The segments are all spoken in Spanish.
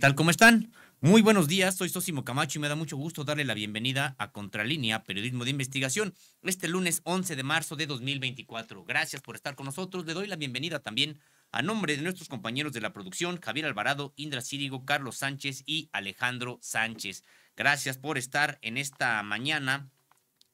tal? ¿Cómo están? Muy buenos días, soy Sosimo Camacho y me da mucho gusto darle la bienvenida a Contralínea, Periodismo de Investigación, este lunes 11 de marzo de 2024. Gracias por estar con nosotros. Le doy la bienvenida también a nombre de nuestros compañeros de la producción, Javier Alvarado, Indra Círigo, Carlos Sánchez y Alejandro Sánchez. Gracias por estar en esta mañana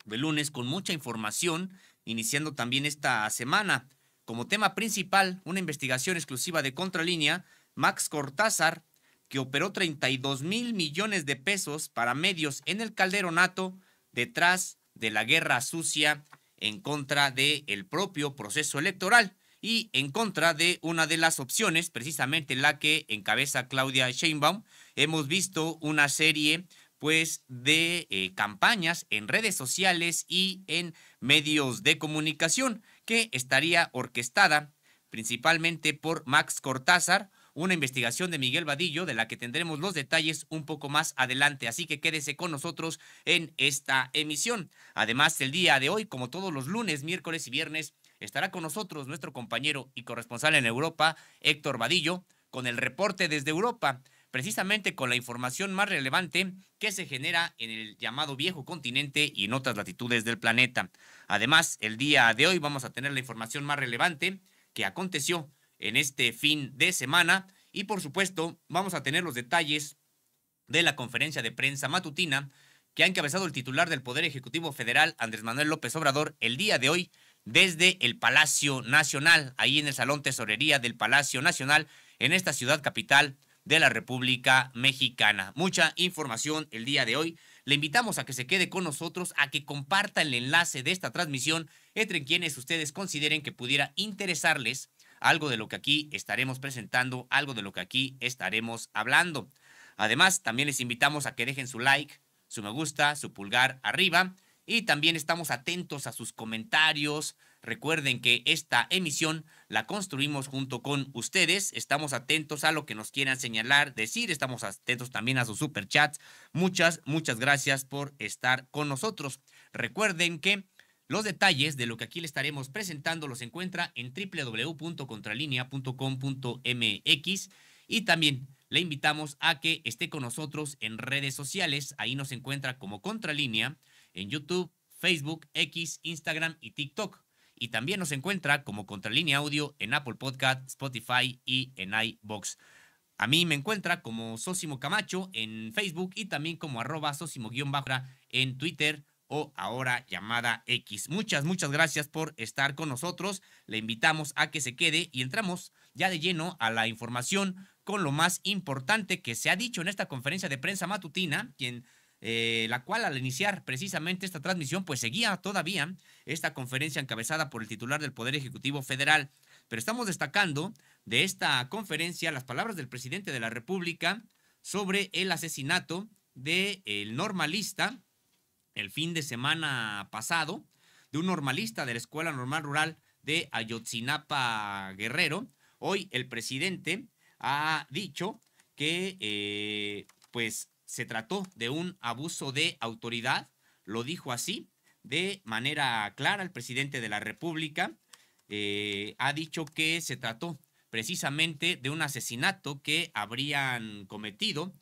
de lunes con mucha información, iniciando también esta semana. Como tema principal, una investigación exclusiva de Contralínea, Max Cortázar que operó 32 mil millones de pesos para medios en el calderonato detrás de la guerra sucia en contra del el propio proceso electoral y en contra de una de las opciones, precisamente la que encabeza Claudia Sheinbaum. Hemos visto una serie pues de eh, campañas en redes sociales y en medios de comunicación que estaría orquestada principalmente por Max Cortázar, una investigación de Miguel Vadillo de la que tendremos los detalles un poco más adelante, así que quédese con nosotros en esta emisión. Además, el día de hoy, como todos los lunes, miércoles y viernes, estará con nosotros nuestro compañero y corresponsal en Europa, Héctor Vadillo, con el reporte desde Europa precisamente con la información más relevante que se genera en el llamado viejo continente y en otras latitudes del planeta. Además, el día de hoy vamos a tener la información más relevante que aconteció en este fin de semana. Y por supuesto, vamos a tener los detalles de la conferencia de prensa matutina que ha encabezado el titular del Poder Ejecutivo Federal, Andrés Manuel López Obrador, el día de hoy desde el Palacio Nacional, ahí en el Salón Tesorería del Palacio Nacional, en esta ciudad capital de la República Mexicana. Mucha información el día de hoy. Le invitamos a que se quede con nosotros, a que comparta el enlace de esta transmisión entre quienes ustedes consideren que pudiera interesarles algo de lo que aquí estaremos presentando, algo de lo que aquí estaremos hablando. Además, también les invitamos a que dejen su like, su me gusta, su pulgar arriba y también estamos atentos a sus comentarios. Recuerden que esta emisión la construimos junto con ustedes. Estamos atentos a lo que nos quieran señalar, decir. Estamos atentos también a sus superchats. Muchas, muchas gracias por estar con nosotros. Recuerden que los detalles de lo que aquí le estaremos presentando los encuentra en www.contralinea.com.mx y también le invitamos a que esté con nosotros en redes sociales. Ahí nos encuentra como Contralínea en YouTube, Facebook, X, Instagram y TikTok. Y también nos encuentra como Contralínea Audio en Apple Podcast, Spotify y en iBox. A mí me encuentra como Sosimo Camacho en Facebook y también como arroba Sosimo-en Twitter o ahora llamada X. Muchas, muchas gracias por estar con nosotros. Le invitamos a que se quede y entramos ya de lleno a la información con lo más importante que se ha dicho en esta conferencia de prensa matutina, quien, eh, la cual al iniciar precisamente esta transmisión, pues seguía todavía esta conferencia encabezada por el titular del Poder Ejecutivo Federal. Pero estamos destacando de esta conferencia las palabras del presidente de la República sobre el asesinato del el normalista el fin de semana pasado de un normalista de la Escuela Normal Rural de Ayotzinapa Guerrero. Hoy el presidente ha dicho que eh, pues se trató de un abuso de autoridad, lo dijo así, de manera clara el presidente de la República, eh, ha dicho que se trató precisamente de un asesinato que habrían cometido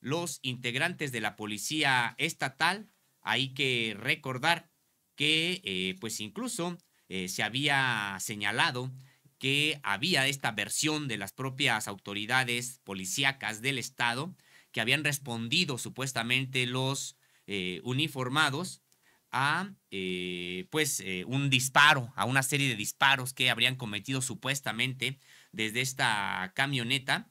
los integrantes de la policía estatal hay que recordar que, eh, pues incluso eh, se había señalado que había esta versión de las propias autoridades policíacas del Estado que habían respondido supuestamente los eh, uniformados a pues un disparo, a una serie de disparos que habrían cometido supuestamente desde esta camioneta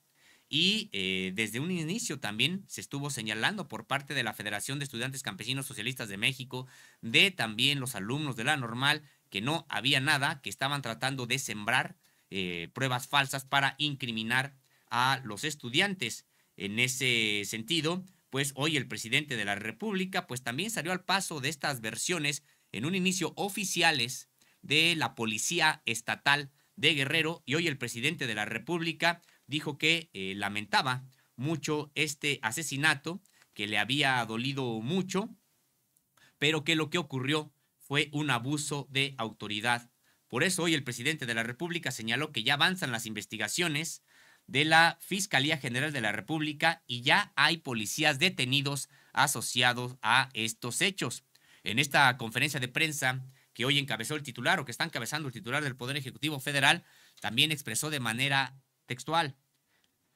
y eh, desde un inicio también se estuvo señalando por parte de la Federación de Estudiantes Campesinos Socialistas de México, de también los alumnos de la normal, que no había nada, que estaban tratando de sembrar eh, pruebas falsas para incriminar a los estudiantes. En ese sentido, pues hoy el presidente de la República, pues también salió al paso de estas versiones en un inicio oficiales de la Policía Estatal de Guerrero y hoy el presidente de la República dijo que eh, lamentaba mucho este asesinato, que le había dolido mucho, pero que lo que ocurrió fue un abuso de autoridad. Por eso hoy el presidente de la República señaló que ya avanzan las investigaciones de la Fiscalía General de la República y ya hay policías detenidos asociados a estos hechos. En esta conferencia de prensa que hoy encabezó el titular o que está encabezando el titular del Poder Ejecutivo Federal, también expresó de manera textual.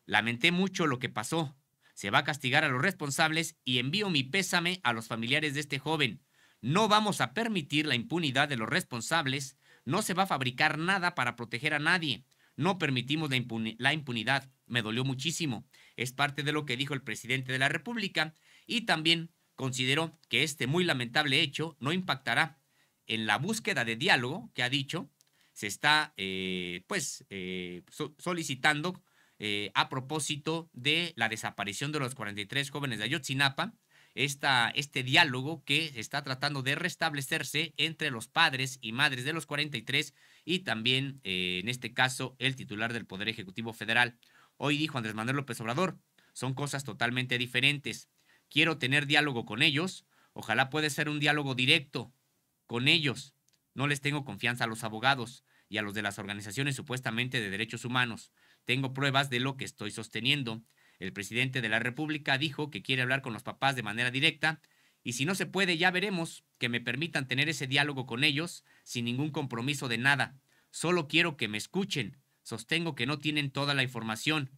Lamenté mucho lo que pasó. Se va a castigar a los responsables y envío mi pésame a los familiares de este joven. No vamos a permitir la impunidad de los responsables. No se va a fabricar nada para proteger a nadie. No permitimos la, impunidad. Me dolió muchísimo. Es parte de lo que dijo el presidente de la República y también consideró que este muy lamentable hecho no impactará en la búsqueda de diálogo que ha dicho se está eh, pues eh, solicitando eh, a propósito de la desaparición de los 43 jóvenes de Ayotzinapa, esta, este diálogo que está tratando de restablecerse entre los padres y madres de los 43 y también, en este caso, el titular del Poder Ejecutivo Federal. Hoy dijo Andrés Manuel López Obrador, son cosas totalmente diferentes. Quiero tener diálogo con ellos, ojalá puede ser un diálogo directo con ellos. No les tengo confianza a los abogados y a los de las organizaciones supuestamente de derechos humanos. Tengo pruebas de lo que estoy sosteniendo. El presidente de la República dijo que quiere hablar con los papás de manera directa y si no se puede ya veremos que me permitan tener ese diálogo con ellos sin ningún compromiso de nada. Solo quiero que me escuchen. Sostengo que no tienen toda la información.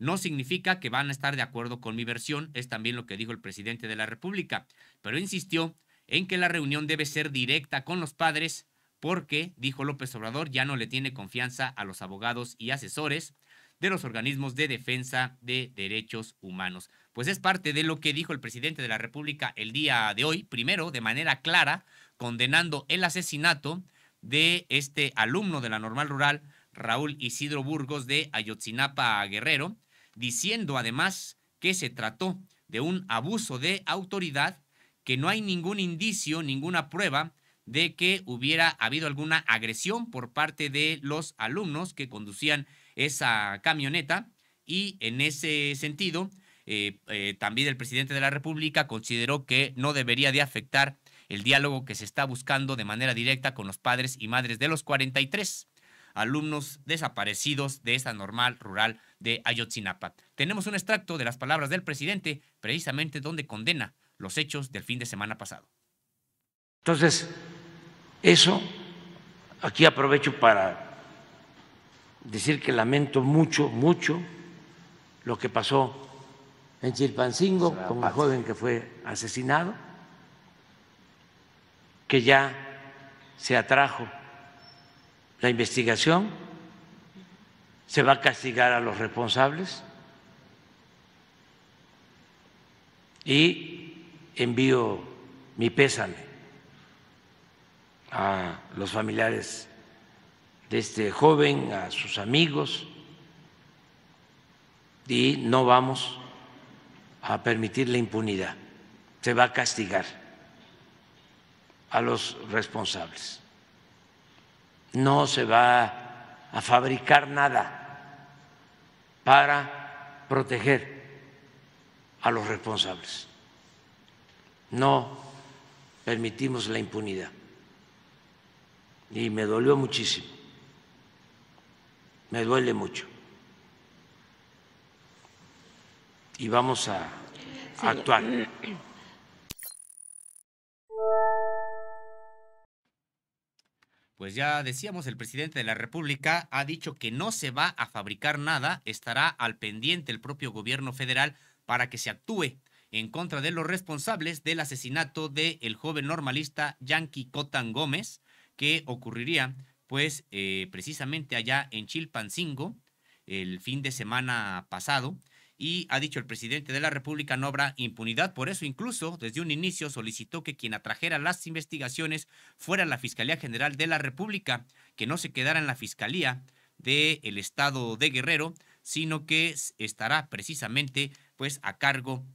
No significa que van a estar de acuerdo con mi versión, es también lo que dijo el presidente de la República, pero insistió en que la reunión debe ser directa con los padres porque, dijo López Obrador, ya no le tiene confianza a los abogados y asesores de los organismos de defensa de derechos humanos. Pues es parte de lo que dijo el presidente de la República el día de hoy, primero de manera clara, condenando el asesinato de este alumno de la normal rural, Raúl Isidro Burgos de Ayotzinapa Guerrero, diciendo además que se trató de un abuso de autoridad, que no hay ningún indicio, ninguna prueba de que hubiera habido alguna agresión por parte de los alumnos que conducían esa camioneta y en ese sentido eh, eh, también el presidente de la República consideró que no debería de afectar el diálogo que se está buscando de manera directa con los padres y madres de los 43 alumnos desaparecidos de esa normal rural de Ayotzinapa. Tenemos un extracto de las palabras del presidente, precisamente donde condena los hechos del fin de semana pasado. Entonces, eso, aquí aprovecho para decir que lamento mucho, mucho lo que pasó en Chilpancingo con el joven que fue asesinado, que ya se atrajo la investigación, se va a castigar a los responsables y envío mi pésame a los familiares de este joven, a sus amigos, y no vamos a permitir la impunidad. Se va a castigar a los responsables. No se va a fabricar nada para proteger a los responsables. No permitimos la impunidad y me dolió muchísimo, me duele mucho. Y vamos a, actuar. Pues ya decíamos, el presidente de la República ha dicho que no se va a fabricar nada, estará al pendiente el propio gobierno federal para que se actúe en contra de los responsables del asesinato del joven normalista Yankee Cotan Gómez, que ocurriría pues eh, precisamente allá en Chilpancingo el fin de semana pasado y ha dicho el presidente de la República no habrá impunidad. Por eso incluso desde un inicio solicitó que quien atrajera las investigaciones fuera la Fiscalía General de la República, que no se quedara en la Fiscalía del Estado de Guerrero, sino que estará precisamente pues a cargo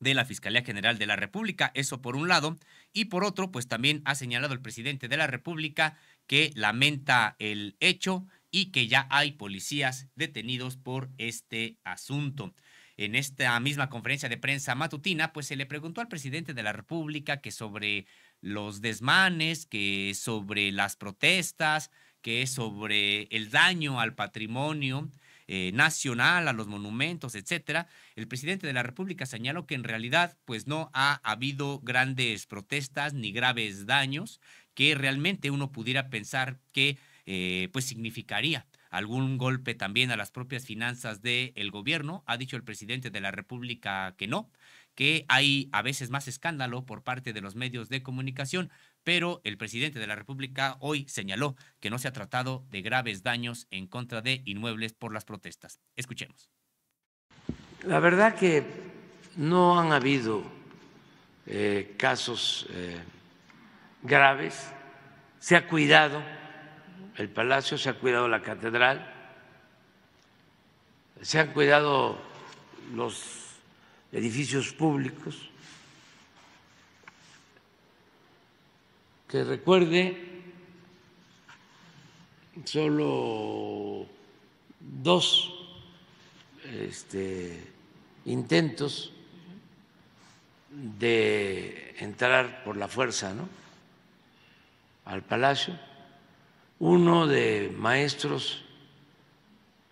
de la Fiscalía General de la República. Eso por un lado. Y por otro, pues también ha señalado el presidente de la República que lamenta el hecho y que ya hay policías detenidos por este asunto. En esta misma conferencia de prensa matutina, pues se le preguntó al presidente de la República que sobre los desmanes, que sobre las protestas, que sobre el daño al patrimonio eh, nacional, a los monumentos, etcétera, el presidente de la República señaló que en realidad pues no ha habido grandes protestas ni graves daños que realmente uno pudiera pensar que eh, pues significaría algún golpe también a las propias finanzas del el gobierno. Ha dicho el presidente de la República que no, que hay a veces más escándalo por parte de los medios de comunicación pero el presidente de la República hoy señaló que no se ha tratado de graves daños en contra de inmuebles por las protestas. Escuchemos. La verdad que no han habido eh, casos eh, graves. Se ha cuidado el palacio, se ha cuidado la catedral, se han cuidado los edificios públicos. que recuerde, solo dos este, intentos de entrar por la fuerza ¿no? al palacio, uno de maestros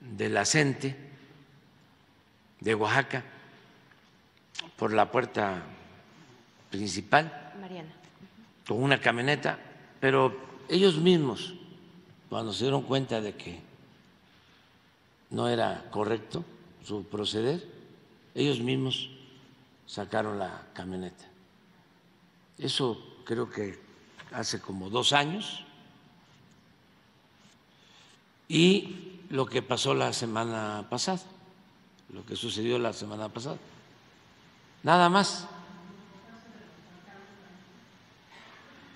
de la CENTE de Oaxaca por la puerta principal. Mariana con una camioneta, pero ellos mismos, cuando se dieron cuenta de que no era correcto su proceder, ellos mismos sacaron la camioneta. Eso creo que hace como dos años. Y lo que pasó la semana pasada, lo que sucedió la semana pasada. Nada más.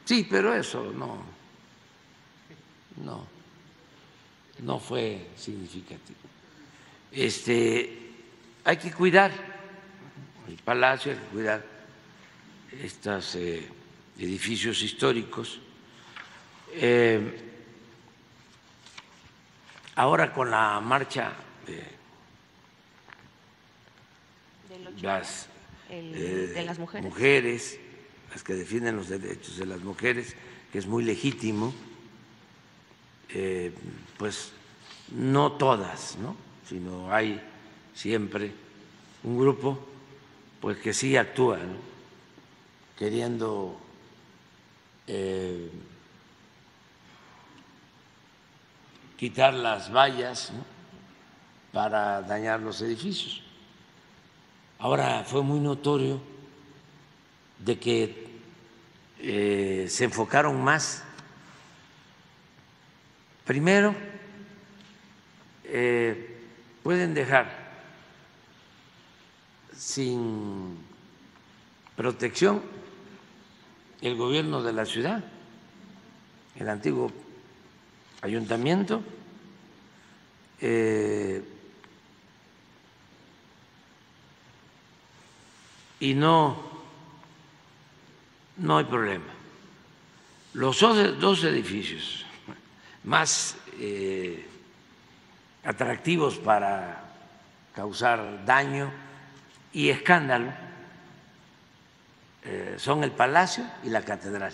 Sí, pero eso no, no, no fue significativo. Este, hay que cuidar el palacio, hay que cuidar estos eh, edificios históricos. Eh, ahora con la marcha de las, eh, de las mujeres las que defienden los derechos de las mujeres, que es muy legítimo, eh, pues no todas, ¿no? sino hay siempre un grupo pues que sí actúa, queriendo eh, quitar las vallas para dañar los edificios. Ahora fue muy notorio de que eh, se enfocaron más. Primero, eh, pueden dejar sin protección el gobierno de la ciudad, el antiguo ayuntamiento, eh, y no no hay problema. Los dos edificios más eh, atractivos para causar daño y escándalo eh, son el Palacio y la Catedral.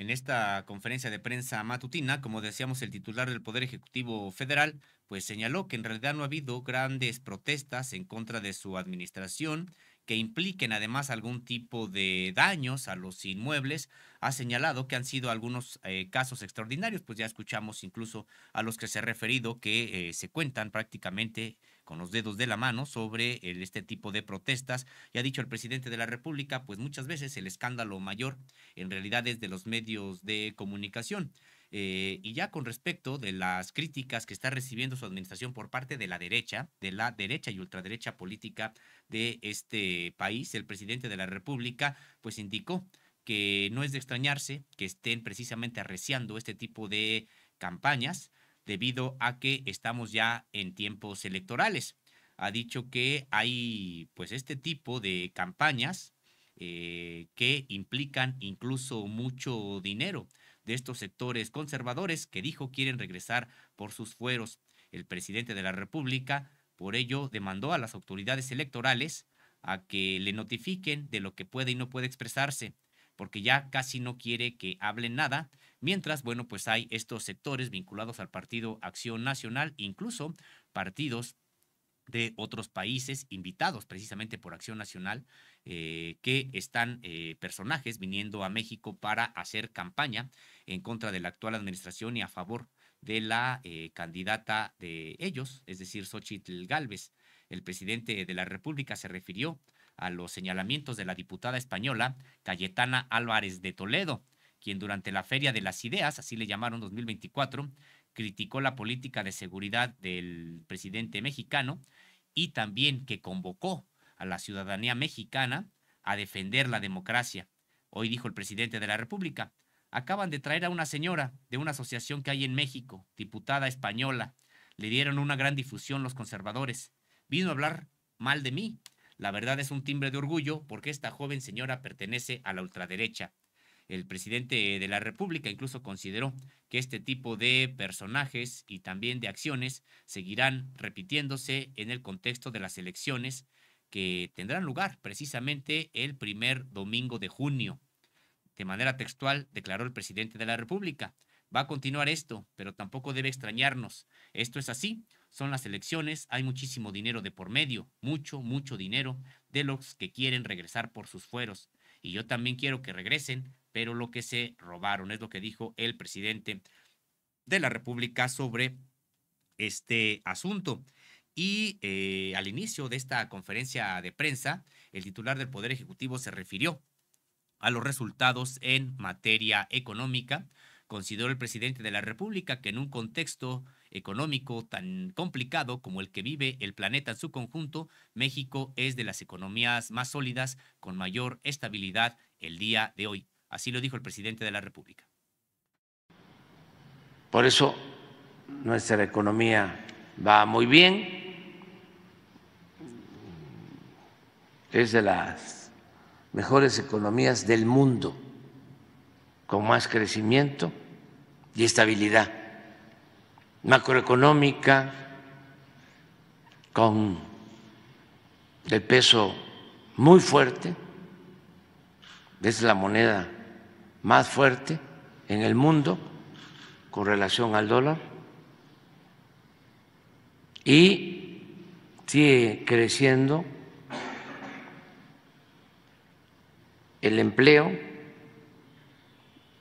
En esta conferencia de prensa matutina, como decíamos, el titular del Poder Ejecutivo Federal, pues señaló que en realidad no ha habido grandes protestas en contra de su administración que impliquen además algún tipo de daños a los inmuebles, ha señalado que han sido algunos eh, casos extraordinarios, pues ya escuchamos incluso a los que se ha referido que eh, se cuentan prácticamente con los dedos de la mano sobre este tipo de protestas. Y ha dicho el presidente de la República, pues muchas veces el escándalo mayor en realidad es de los medios de comunicación. Eh, y ya con respecto de las críticas que está recibiendo su administración por parte de la derecha, de la derecha y ultraderecha política de este país, el presidente de la República, pues indicó que no es de extrañarse que estén precisamente arreciando este tipo de campañas debido a que estamos ya en tiempos electorales. Ha dicho que hay pues este tipo de campañas eh, que implican incluso mucho dinero de estos sectores conservadores que dijo quieren regresar por sus fueros. El presidente de la República, por ello, demandó a las autoridades electorales a que le notifiquen de lo que puede y no puede expresarse porque ya casi no quiere que hablen nada. Mientras, bueno, pues hay estos sectores vinculados al Partido Acción Nacional, incluso partidos de otros países invitados precisamente por Acción Nacional, eh, que están eh, personajes viniendo a México para hacer campaña en contra de la actual administración y a favor de la eh, candidata de ellos, es decir, Xochitl Galvez. El presidente de la República se refirió a los señalamientos de la diputada española Cayetana Álvarez de Toledo, quien durante la Feria de las Ideas, así le llamaron 2024, criticó la política de seguridad del presidente mexicano y también que convocó a la ciudadanía mexicana a defender la democracia. Hoy dijo el presidente de la República, acaban de traer a una señora de una asociación que hay en México, diputada española. Le dieron una gran difusión los conservadores. Vino a hablar mal de mí la verdad es un timbre de orgullo porque esta joven señora pertenece a la ultraderecha. El presidente de la República incluso consideró que este tipo de personajes y también de acciones seguirán repitiéndose en el contexto de las elecciones que tendrán lugar precisamente el primer domingo de junio. De manera textual, declaró el presidente de la República, va a continuar esto, pero tampoco debe extrañarnos. Esto es así son las elecciones, hay muchísimo dinero de por medio, mucho, mucho dinero de los que quieren regresar por sus fueros. Y yo también quiero que regresen, pero lo que se robaron es lo que dijo el presidente de la República sobre este asunto. Y eh, al inicio de esta conferencia de prensa, el titular del Poder Ejecutivo se refirió a los resultados en materia económica. Consideró el presidente de la República que en un contexto económico tan complicado como el que vive el planeta en su conjunto, México es de las economías más sólidas con mayor estabilidad el día de hoy. Así lo dijo el presidente de la República. Por eso nuestra economía va muy bien. Es de las mejores economías del mundo, con más crecimiento y estabilidad macroeconómica, con el peso muy fuerte, es la moneda más fuerte en el mundo con relación al dólar, y sigue creciendo el empleo,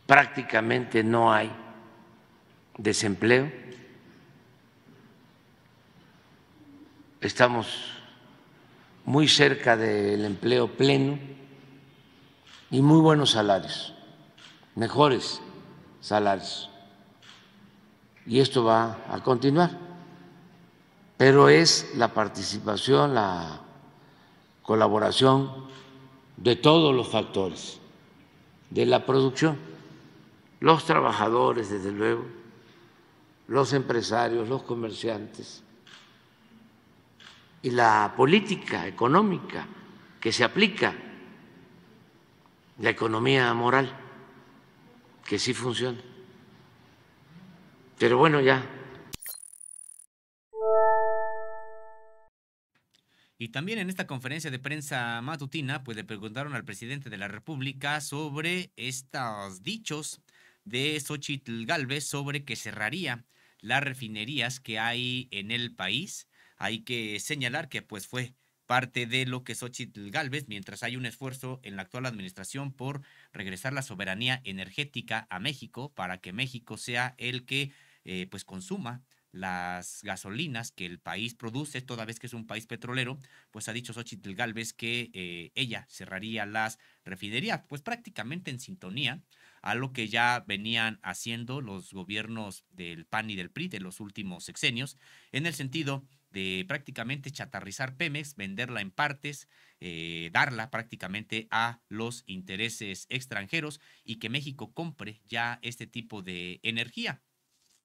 prácticamente no hay desempleo estamos muy cerca del empleo pleno y muy buenos salarios, mejores salarios. Y esto va a continuar. Pero es la participación, la colaboración de todos los factores de la producción, los trabajadores, desde luego, los empresarios, los comerciantes, y la política económica que se aplica, la economía moral, que sí funciona. Pero bueno, ya. Y también en esta conferencia de prensa matutina, pues le preguntaron al presidente de la República sobre estos dichos de Xochitl Galvez sobre que cerraría las refinerías que hay en el país hay que señalar que pues fue parte de lo que Xochitl Galvez, mientras hay un esfuerzo en la actual administración por regresar la soberanía energética a México para que México sea el que eh, pues consuma las gasolinas que el país produce, toda vez que es un país petrolero, pues ha dicho Xochitl Galvez que eh, ella cerraría las refinerías, pues prácticamente en sintonía a lo que ya venían haciendo los gobiernos del PAN y del PRI de los últimos sexenios, en el sentido de prácticamente chatarrizar Pemex, venderla en partes, eh, darla prácticamente a los intereses extranjeros y que México compre ya este tipo de energía.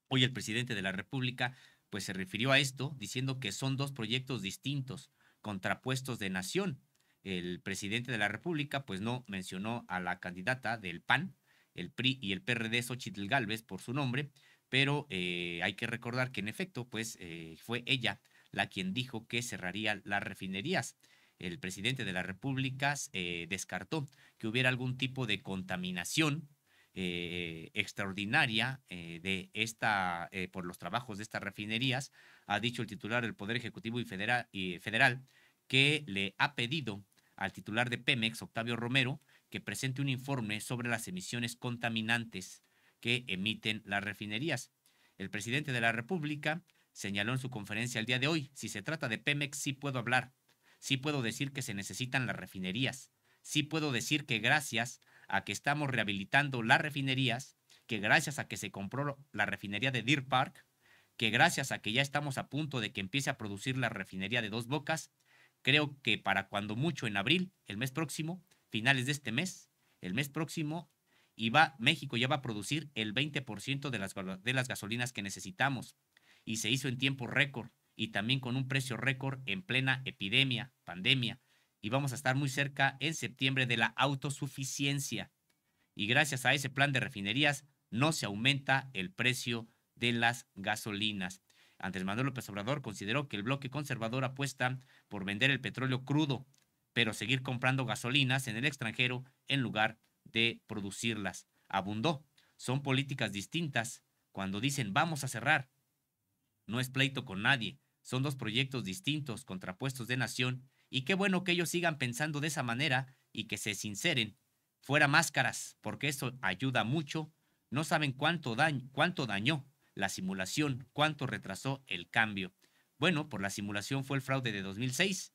Hoy el presidente de la República pues se refirió a esto diciendo que son dos proyectos distintos, contrapuestos de nación. El presidente de la República pues no mencionó a la candidata del PAN, el PRI y el PRD Xochitl Galvez por su nombre, pero eh, hay que recordar que en efecto pues eh, fue ella la quien dijo que cerraría las refinerías. El presidente de la República eh, descartó que hubiera algún tipo de contaminación eh, extraordinaria eh, de esta, por los trabajos de estas refinerías, ha dicho el titular del Poder Ejecutivo Federal, y Federal que le ha pedido al titular de Pemex, Octavio Romero, que presente un informe sobre las emisiones contaminantes que emiten las refinerías. El presidente de la República señaló en su conferencia el día de hoy, si se trata de Pemex sí puedo hablar, sí puedo decir que se necesitan las refinerías, sí puedo decir que gracias a que estamos rehabilitando las refinerías, que gracias a que se compró la refinería de Deer Park, que gracias a que ya estamos a punto de que empiece a producir la refinería de dos bocas, creo que para cuando mucho en abril, el mes próximo, finales de este mes, el mes próximo, México ya va a producir el 20% de las gasolinas que necesitamos y se hizo en tiempo récord y también con un precio récord en plena epidemia, pandemia. Y vamos a estar muy cerca en septiembre de la autosuficiencia. Y gracias a ese plan de refinerías no se aumenta el precio de las gasolinas. Antes Manuel López Obrador consideró que el bloque conservador apuesta por vender el petróleo crudo, pero seguir comprando gasolinas en el extranjero en lugar de producirlas. Abundó. Son políticas distintas. Cuando dicen vamos a cerrar, no es pleito con nadie, son dos proyectos distintos, contrapuestos de nación, y qué bueno que ellos sigan pensando de esa manera y que se sinceren. Fuera máscaras, porque eso ayuda mucho. No saben cuánto, daño, cuánto dañó la simulación, cuánto retrasó el cambio. Bueno, por la simulación fue el fraude de 2006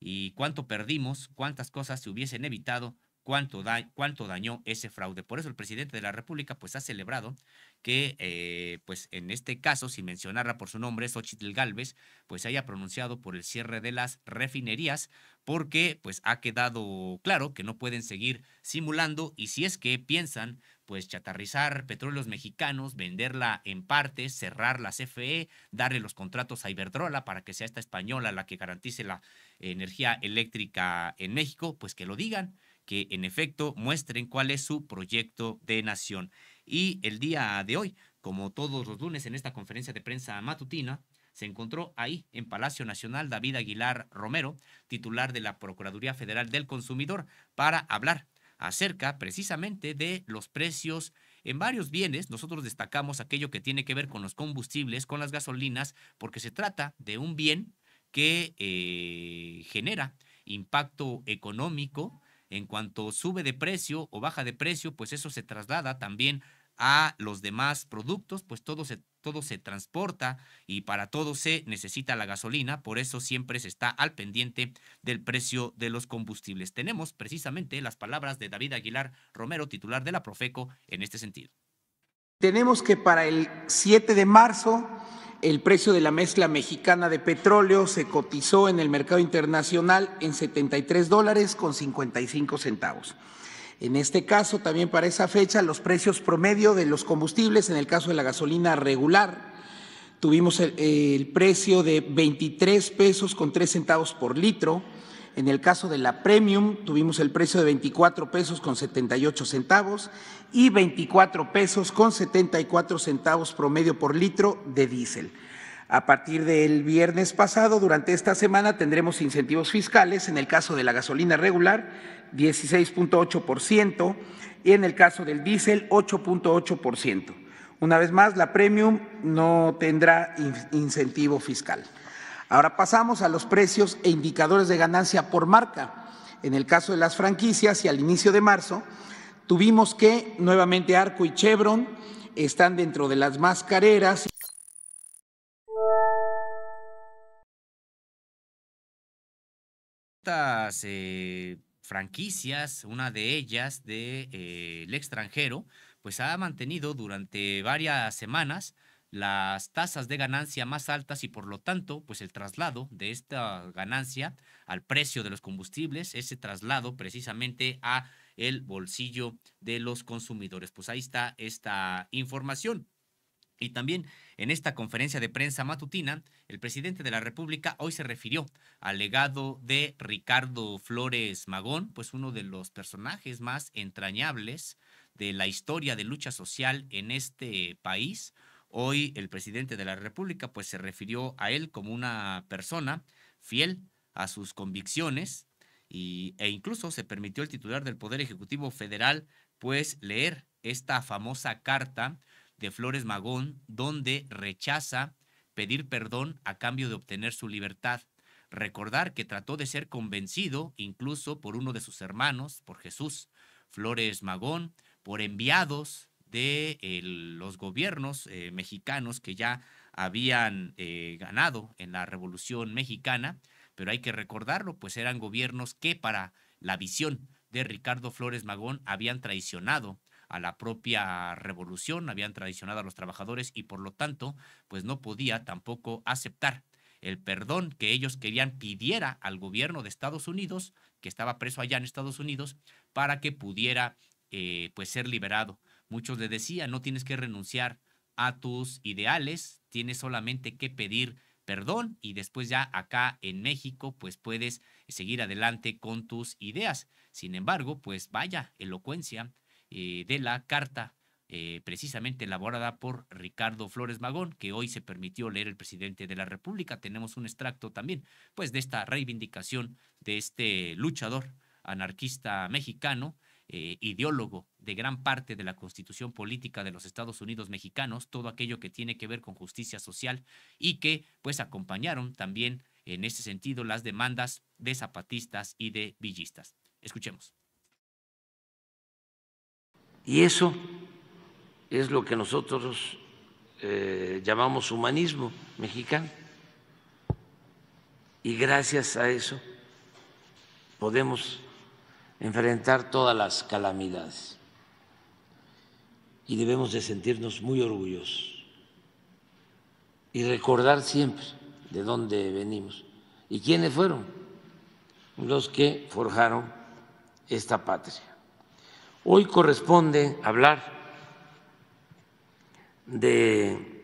y cuánto perdimos, cuántas cosas se hubiesen evitado, cuánto, cuánto dañó ese fraude. Por eso el presidente de la República pues ha celebrado que, eh, pues en este caso, sin mencionarla por su nombre, Xochitl Galvez, pues se haya pronunciado por el cierre de las refinerías, porque pues ha quedado claro que no pueden seguir simulando y si es que piensan pues chatarrizar petróleos mexicanos, venderla en partes, cerrar la CFE, darle los contratos a Iberdrola para que sea esta española la que garantice la energía eléctrica en México, pues que lo digan, que en efecto muestren cuál es su proyecto de nación. Y el día de hoy, como todos los lunes en esta conferencia de prensa matutina, se encontró ahí, en Palacio Nacional, David Aguilar Romero, titular de la Procuraduría Federal del Consumidor, para hablar acerca precisamente de los precios en varios bienes. Nosotros destacamos aquello que tiene que ver con los combustibles, con las gasolinas, porque se trata de un bien que eh, genera impacto económico. En cuanto sube de precio o baja de precio, pues eso se traslada también a los demás productos, pues todo se, todo se transporta y para todo se necesita la gasolina, por eso siempre se está al pendiente del precio de los combustibles. Tenemos precisamente las palabras de David Aguilar Romero, titular de la Profeco, en este sentido. Tenemos que para el 7 de marzo el precio de la mezcla mexicana de petróleo se cotizó en el mercado internacional en 73 dólares con 55 centavos. En este caso, también para esa fecha, los precios promedio de los combustibles, en el caso de la gasolina regular, tuvimos el, precio de 23 pesos con 3 centavos por litro. En el caso de la Premium, tuvimos el precio de 24 pesos con 78 centavos y 24 pesos con 74 centavos promedio por litro de diésel. A partir del viernes pasado, durante esta semana, tendremos incentivos fiscales en el caso de la gasolina regular 16.8% y en el caso del diésel 8.8%. Una vez más, la premium no tendrá incentivo fiscal. Ahora pasamos a los precios e indicadores de ganancia por marca. En el caso de las franquicias y al inicio de marzo, tuvimos que nuevamente Arco y Chevron están dentro de las mascareras. Eh, franquicias, una de ellas del de, eh, extranjero, pues ha mantenido durante varias semanas las tasas de ganancia más altas y por lo tanto, pues el traslado de esta ganancia al precio de los combustibles, ese traslado precisamente a el bolsillo de los consumidores. Pues ahí está esta información. Y también en esta conferencia de prensa matutina, el presidente de la República hoy se refirió al legado de Ricardo Flores Magón, pues uno de los personajes más entrañables de la historia de lucha social en este país. Hoy el presidente de la República pues se refirió a él como una persona fiel a sus convicciones y, e incluso se permitió el titular del Poder Ejecutivo Federal pues leer esta famosa carta de Flores Magón, donde rechaza pedir perdón a cambio de obtener su libertad. Recordar que trató de ser convencido incluso por uno de sus hermanos, por Jesús Flores Magón, por enviados de eh, los gobiernos eh, mexicanos que ya habían eh, ganado en la Revolución Mexicana, pero hay que recordarlo, pues eran gobiernos que para la visión de Ricardo Flores Magón habían traicionado a la propia revolución, habían traicionado a los trabajadores y por lo tanto, pues no podía tampoco aceptar el perdón que ellos querían pidiera al gobierno de Estados Unidos, que estaba preso allá en Estados Unidos, para que pudiera eh, pues ser liberado. Muchos le decían, no tienes que renunciar a tus ideales, tienes solamente que pedir perdón y después ya acá en México pues puedes seguir adelante con tus ideas. Sin embargo, pues vaya elocuencia eh, de la carta eh, precisamente elaborada por Ricardo Flores Magón, que hoy se permitió leer el presidente de la República. Tenemos un extracto también, pues, de esta reivindicación de este luchador anarquista mexicano, eh, ideólogo de gran parte de la constitución política de los Estados Unidos mexicanos, todo aquello que tiene que ver con justicia social y que, pues, acompañaron también en ese sentido las demandas de zapatistas y de villistas. Escuchemos. Y eso es lo que nosotros eh, llamamos humanismo mexicano. Y gracias a eso podemos enfrentar todas las calamidades. Y debemos de sentirnos muy orgullosos y recordar siempre de dónde venimos y quiénes fueron los que forjaron esta patria. Hoy corresponde hablar de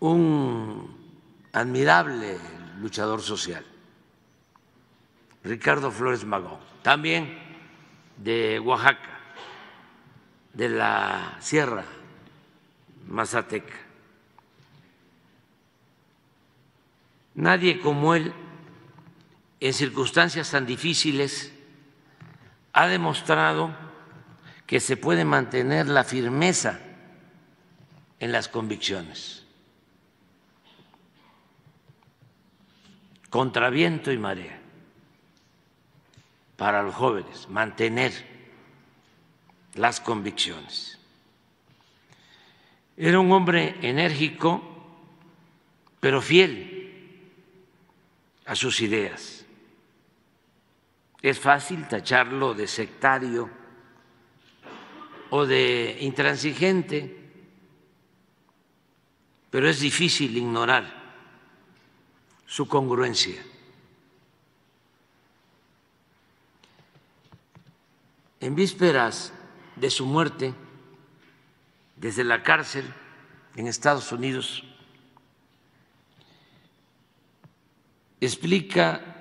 un admirable luchador social, Ricardo Flores Magón, también de Oaxaca, de la Sierra Mazateca. Nadie como él, en circunstancias tan difíciles, ha demostrado que se puede mantener la firmeza en las convicciones, contra viento y marea, para los jóvenes, mantener las convicciones. Era un hombre enérgico, pero fiel a sus ideas. Es fácil tacharlo de sectario o de intransigente, pero es difícil ignorar su congruencia. En vísperas de su muerte, desde la cárcel en Estados Unidos, explica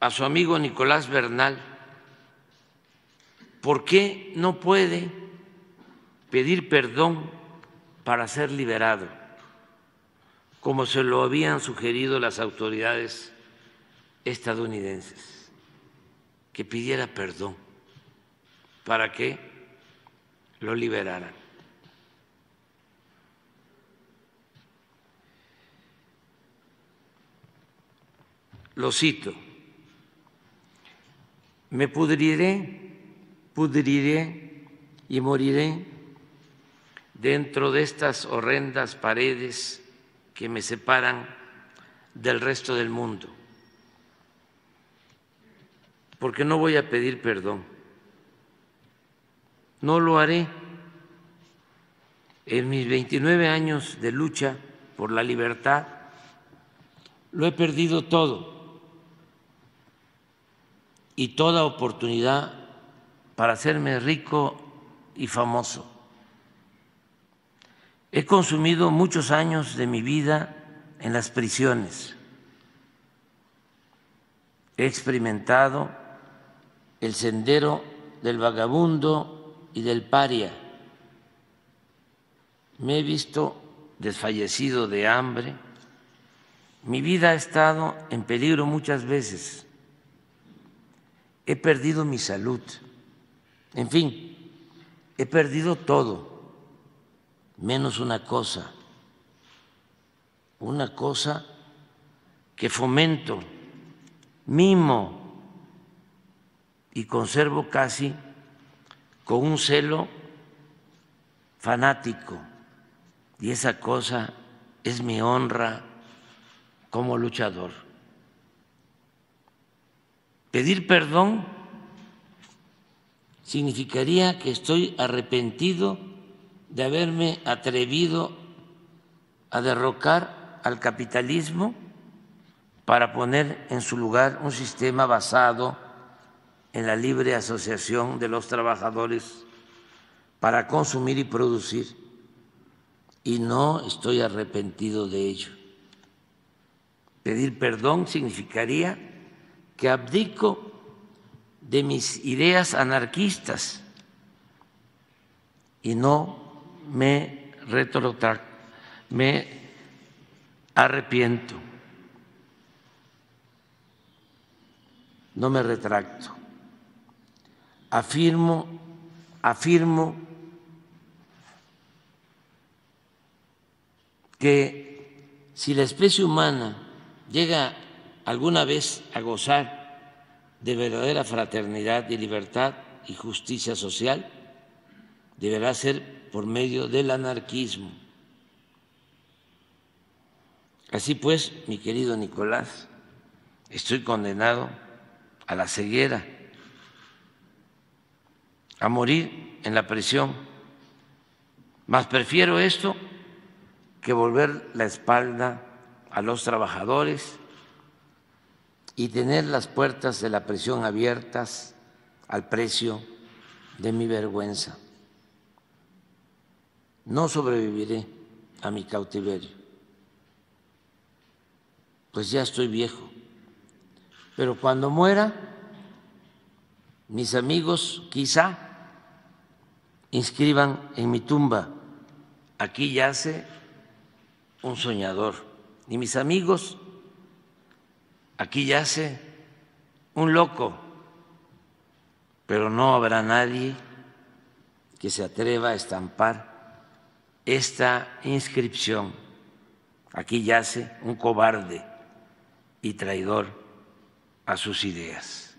a su amigo Nicolás Bernal ¿Por qué no puede pedir perdón para ser liberado, como se lo habían sugerido las autoridades estadounidenses? Que pidiera perdón para que lo liberaran. Lo cito, me pudriré pudriré y moriré dentro de estas horrendas paredes que me separan del resto del mundo, porque no voy a pedir perdón, no lo haré. En mis 29 años de lucha por la libertad, lo he perdido todo y toda oportunidad para hacerme rico y famoso. He consumido muchos años de mi vida en las prisiones. He experimentado el sendero del vagabundo y del paria. Me he visto desfallecido de hambre. Mi vida ha estado en peligro muchas veces. He perdido mi salud. En fin, he perdido todo, menos una cosa, una cosa que fomento, mimo y conservo casi con un celo fanático. Y esa cosa es mi honra como luchador. Pedir perdón significaría que estoy arrepentido de haberme atrevido a derrocar al capitalismo para poner en su lugar un sistema basado en la libre asociación de los trabajadores para consumir y producir, y no estoy arrepentido de ello. Pedir perdón significaría que abdico de mis ideas anarquistas y no me retrotracto, me arrepiento, no me retracto, afirmo, afirmo que si la especie humana llega alguna vez a gozar de verdadera fraternidad y libertad y justicia social deberá ser por medio del anarquismo. Así pues, mi querido Nicolás, estoy condenado a la ceguera, a morir en la prisión, Más prefiero esto que volver la espalda a los trabajadores y tener las puertas de la prisión abiertas al precio de mi vergüenza. No sobreviviré a mi cautiverio, pues ya estoy viejo. Pero cuando muera, mis amigos quizá inscriban en mi tumba, aquí yace un soñador. Y mis amigos Aquí yace un loco, pero no habrá nadie que se atreva a estampar esta inscripción. Aquí yace un cobarde y traidor a sus ideas.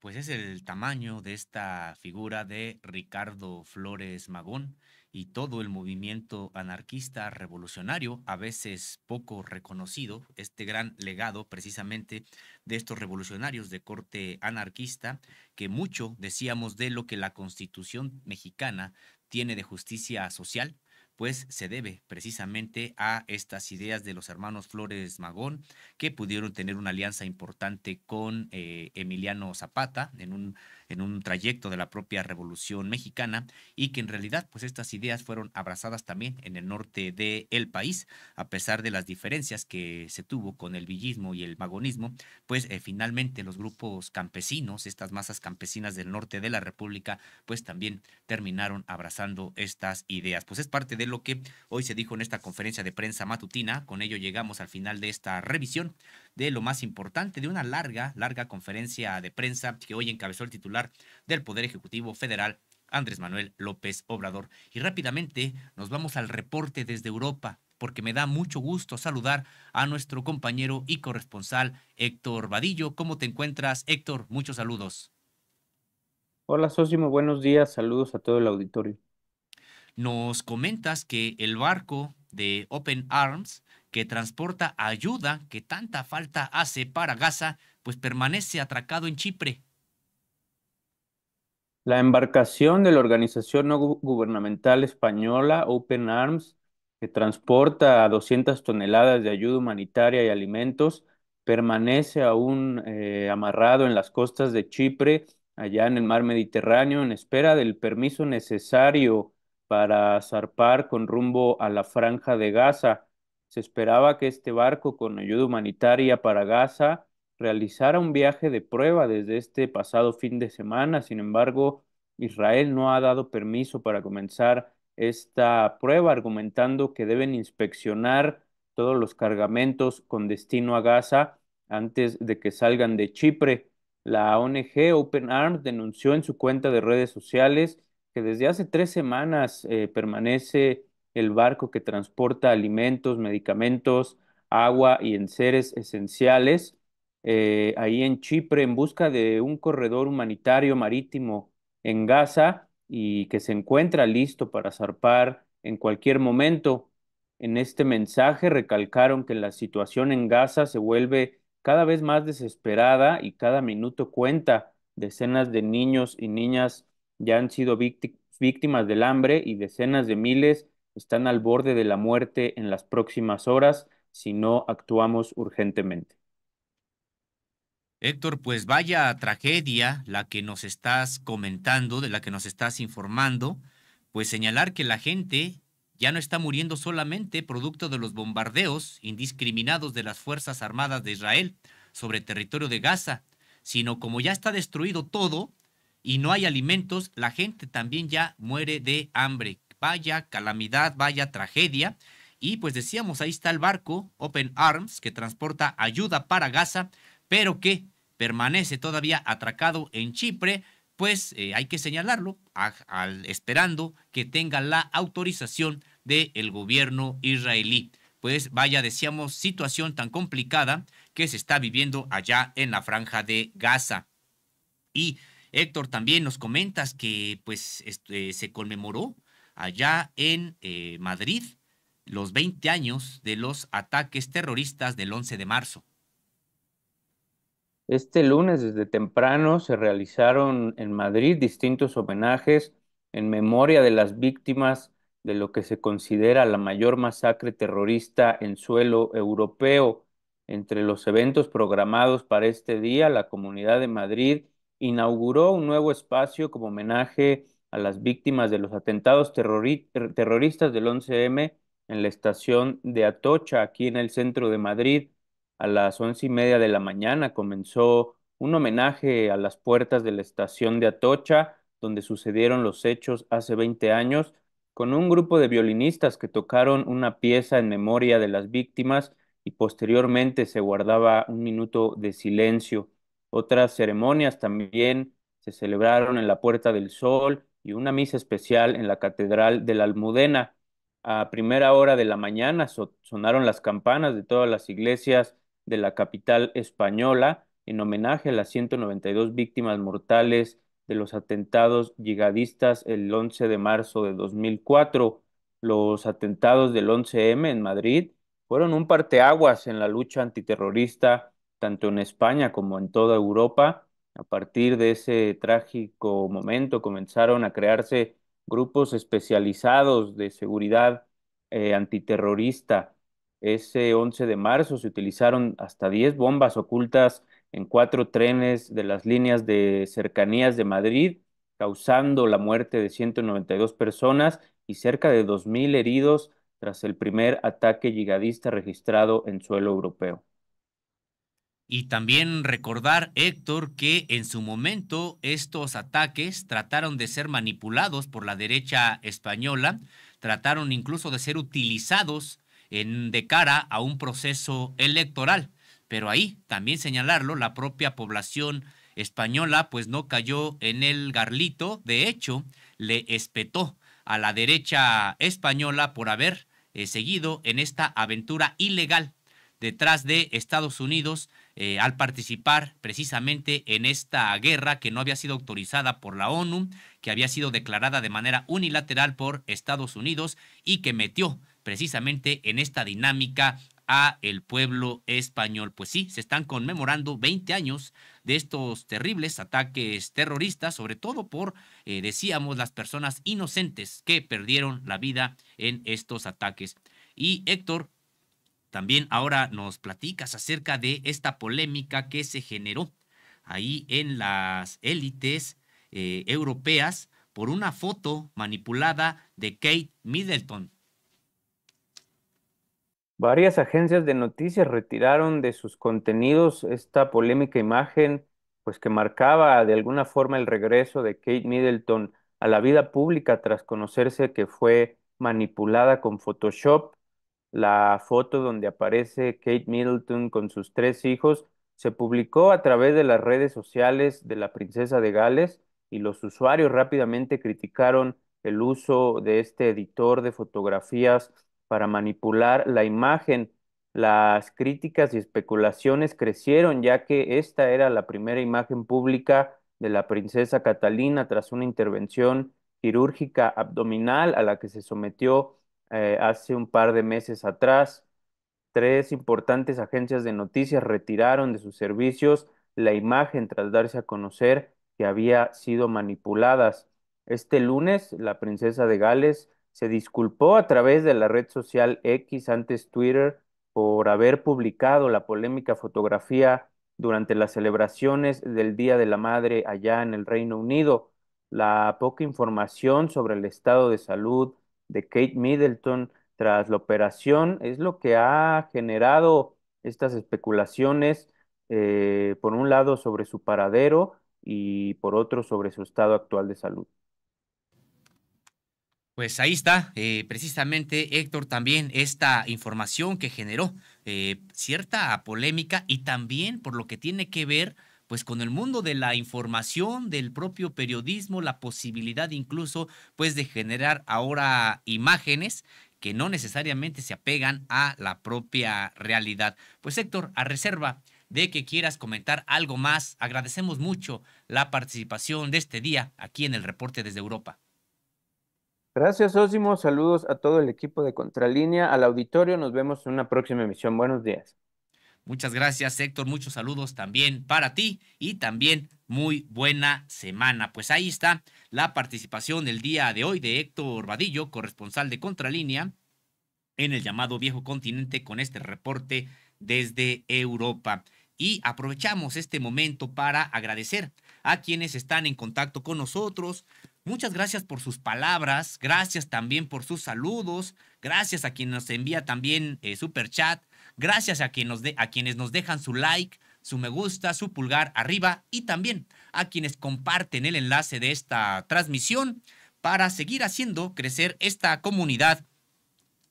Pues es el tamaño de esta figura de Ricardo Flores Magón, y todo el movimiento anarquista revolucionario, a veces poco reconocido, este gran legado precisamente de estos revolucionarios de corte anarquista, que mucho decíamos de lo que la constitución mexicana tiene de justicia social, pues se debe precisamente a estas ideas de los hermanos Flores Magón, que pudieron tener una alianza importante con eh, Emiliano Zapata en un en un trayecto de la propia Revolución Mexicana y que en realidad pues estas ideas fueron abrazadas también en el norte del el país, a pesar de las diferencias que se tuvo con el villismo y el magonismo, pues eh, finalmente los grupos campesinos, estas masas campesinas del norte de la República, pues también terminaron abrazando estas ideas. Pues es parte de lo que hoy se dijo en esta conferencia de prensa matutina, con ello llegamos al final de esta revisión de lo más importante de una larga, larga conferencia de prensa que hoy encabezó el titular del Poder Ejecutivo Federal, Andrés Manuel López Obrador. Y rápidamente nos vamos al reporte desde Europa, porque me da mucho gusto saludar a nuestro compañero y corresponsal Héctor Vadillo. ¿Cómo te encuentras, Héctor? Muchos saludos. Hola, Sosimo. buenos días. Saludos a todo el auditorio. Nos comentas que el barco de Open Arms que transporta ayuda que tanta falta hace para Gaza, pues permanece atracado en Chipre. La embarcación de la organización no gubernamental española Open Arms, que transporta 200 toneladas de ayuda humanitaria y alimentos, permanece aún eh, amarrado en las costas de Chipre, allá en el mar Mediterráneo, en espera del permiso necesario para zarpar con rumbo a la franja de Gaza se esperaba que este barco con ayuda humanitaria para Gaza realizara un viaje de prueba desde este pasado fin de semana. Sin embargo, Israel no ha dado permiso para comenzar esta prueba, argumentando que deben inspeccionar todos los cargamentos con destino a Gaza antes de que salgan de Chipre. La ONG Open Arms denunció en su cuenta de redes sociales que desde hace tres semanas eh, permanece el barco que transporta alimentos, medicamentos, agua y enseres esenciales eh, ahí en Chipre en busca de un corredor humanitario marítimo en Gaza y que se encuentra listo para zarpar en cualquier momento. En este mensaje recalcaron que la situación en Gaza se vuelve cada vez más desesperada y cada minuto cuenta. Decenas de niños y niñas ya han sido víctimas del hambre y decenas de miles están al borde de la muerte en las próximas horas si no actuamos urgentemente. Héctor, pues vaya tragedia la que nos estás comentando, de la que nos estás informando, pues señalar que la gente ya no está muriendo solamente producto de los bombardeos indiscriminados de las Fuerzas Armadas de Israel sobre territorio de Gaza, sino como ya está destruido todo y no hay alimentos, la gente también ya muere de hambre. Vaya calamidad, vaya tragedia. Y pues decíamos, ahí está el barco Open Arms que transporta ayuda para Gaza, pero que permanece todavía atracado en Chipre, pues eh, hay que señalarlo, esperando que tenga la autorización del gobierno israelí. Pues vaya, decíamos, situación tan complicada que se está viviendo allá en la franja de Gaza. Y Héctor, también nos comentas que pues este, se conmemoró allá en eh, Madrid, los 20 años de los ataques terroristas del 11 de marzo. Este lunes desde temprano se realizaron en Madrid distintos homenajes en memoria de las víctimas de lo que se considera la mayor masacre terrorista en suelo europeo. Entre los eventos programados para este día, la Comunidad de Madrid inauguró un nuevo espacio como homenaje a las víctimas de los atentados er, terroristas del 11M en la estación de Atocha, aquí en el centro de Madrid. A las once y media de la mañana comenzó un homenaje a las puertas de la estación de Atocha, donde sucedieron los hechos hace 20 años, con un grupo de violinistas que tocaron una pieza en memoria de las víctimas y posteriormente se guardaba un minuto de silencio. Otras ceremonias también se celebraron en la Puerta del Sol, y una misa especial en la Catedral de la Almudena. A primera hora de la mañana sonaron las campanas de todas las iglesias de la capital española en homenaje a las 192 víctimas mortales de los atentados yihadistas el 11 de marzo de 2004. Los atentados del 11M en Madrid fueron un parteaguas en la lucha antiterrorista tanto en España como en toda Europa a partir de ese trágico momento comenzaron a crearse grupos especializados de seguridad eh, antiterrorista. Ese 11 de marzo se utilizaron hasta 10 bombas ocultas en cuatro trenes de las líneas de cercanías de Madrid, causando la muerte de 192 personas y cerca de 2.000 heridos tras el primer ataque yihadista registrado en suelo europeo. Y también recordar, Héctor, que en su momento estos ataques trataron de ser manipulados por la derecha española, trataron incluso de ser utilizados en, de cara a un proceso electoral. Pero ahí, también señalarlo, la propia población española pues no cayó en el garlito, de hecho, le espetó a la derecha española por haber eh, seguido en esta aventura ilegal detrás de Estados Unidos eh, al participar precisamente en esta guerra que no había sido autorizada por la ONU, que había sido declarada de manera unilateral por Estados Unidos y que metió precisamente en esta dinámica a el pueblo español. Pues sí, se están conmemorando 20 años de estos terribles ataques terroristas, sobre todo por, eh, decíamos, las personas inocentes que perdieron la vida en estos ataques. Y Héctor, también ahora nos platicas acerca de esta polémica que se generó ahí en las élites eh, europeas por una foto manipulada de Kate Middleton. Varias agencias de noticias retiraron de sus contenidos esta polémica imagen, pues que marcaba de alguna forma el regreso de Kate Middleton a la vida pública tras conocerse que fue manipulada con Photoshop la foto donde aparece Kate Middleton con sus tres hijos se publicó a través de las redes sociales de la princesa de Gales y los usuarios rápidamente criticaron el uso de este editor de fotografías para manipular la imagen. Las críticas y especulaciones crecieron ya que esta era la primera imagen pública de la princesa Catalina tras una intervención quirúrgica abdominal a la que se sometió eh, hace un par de meses atrás, tres importantes agencias de noticias retiraron de sus servicios la imagen tras darse a conocer que había sido manipuladas. Este lunes, la princesa de Gales se disculpó a través de la red social X, antes Twitter, por haber publicado la polémica fotografía durante las celebraciones del Día de la Madre allá en el Reino Unido. La poca información sobre el estado de salud de Kate Middleton tras la operación es lo que ha generado estas especulaciones, eh, por un lado sobre su paradero y por otro sobre su estado actual de salud. Pues ahí está, eh, precisamente Héctor, también esta información que generó eh, cierta polémica y también por lo que tiene que ver pues con el mundo de la información, del propio periodismo, la posibilidad incluso pues de generar ahora imágenes que no necesariamente se apegan a la propia realidad. Pues Héctor, a reserva de que quieras comentar algo más, agradecemos mucho la participación de este día aquí en el reporte desde Europa. Gracias, Osimo. Saludos a todo el equipo de Contralínea, al auditorio. Nos vemos en una próxima emisión. Buenos días. Muchas gracias, Héctor. Muchos saludos también para ti y también muy buena semana. Pues ahí está la participación del día de hoy de Héctor Vadillo, corresponsal de Contralínea, en el llamado Viejo Continente con este reporte desde Europa. Y aprovechamos este momento para agradecer a quienes están en contacto con nosotros. Muchas gracias por sus palabras, gracias también por sus saludos, gracias a quien nos envía también eh, super Gracias a, a quienes nos dejan su like, su me gusta, su pulgar arriba y también a quienes comparten el enlace de esta transmisión para seguir haciendo crecer esta comunidad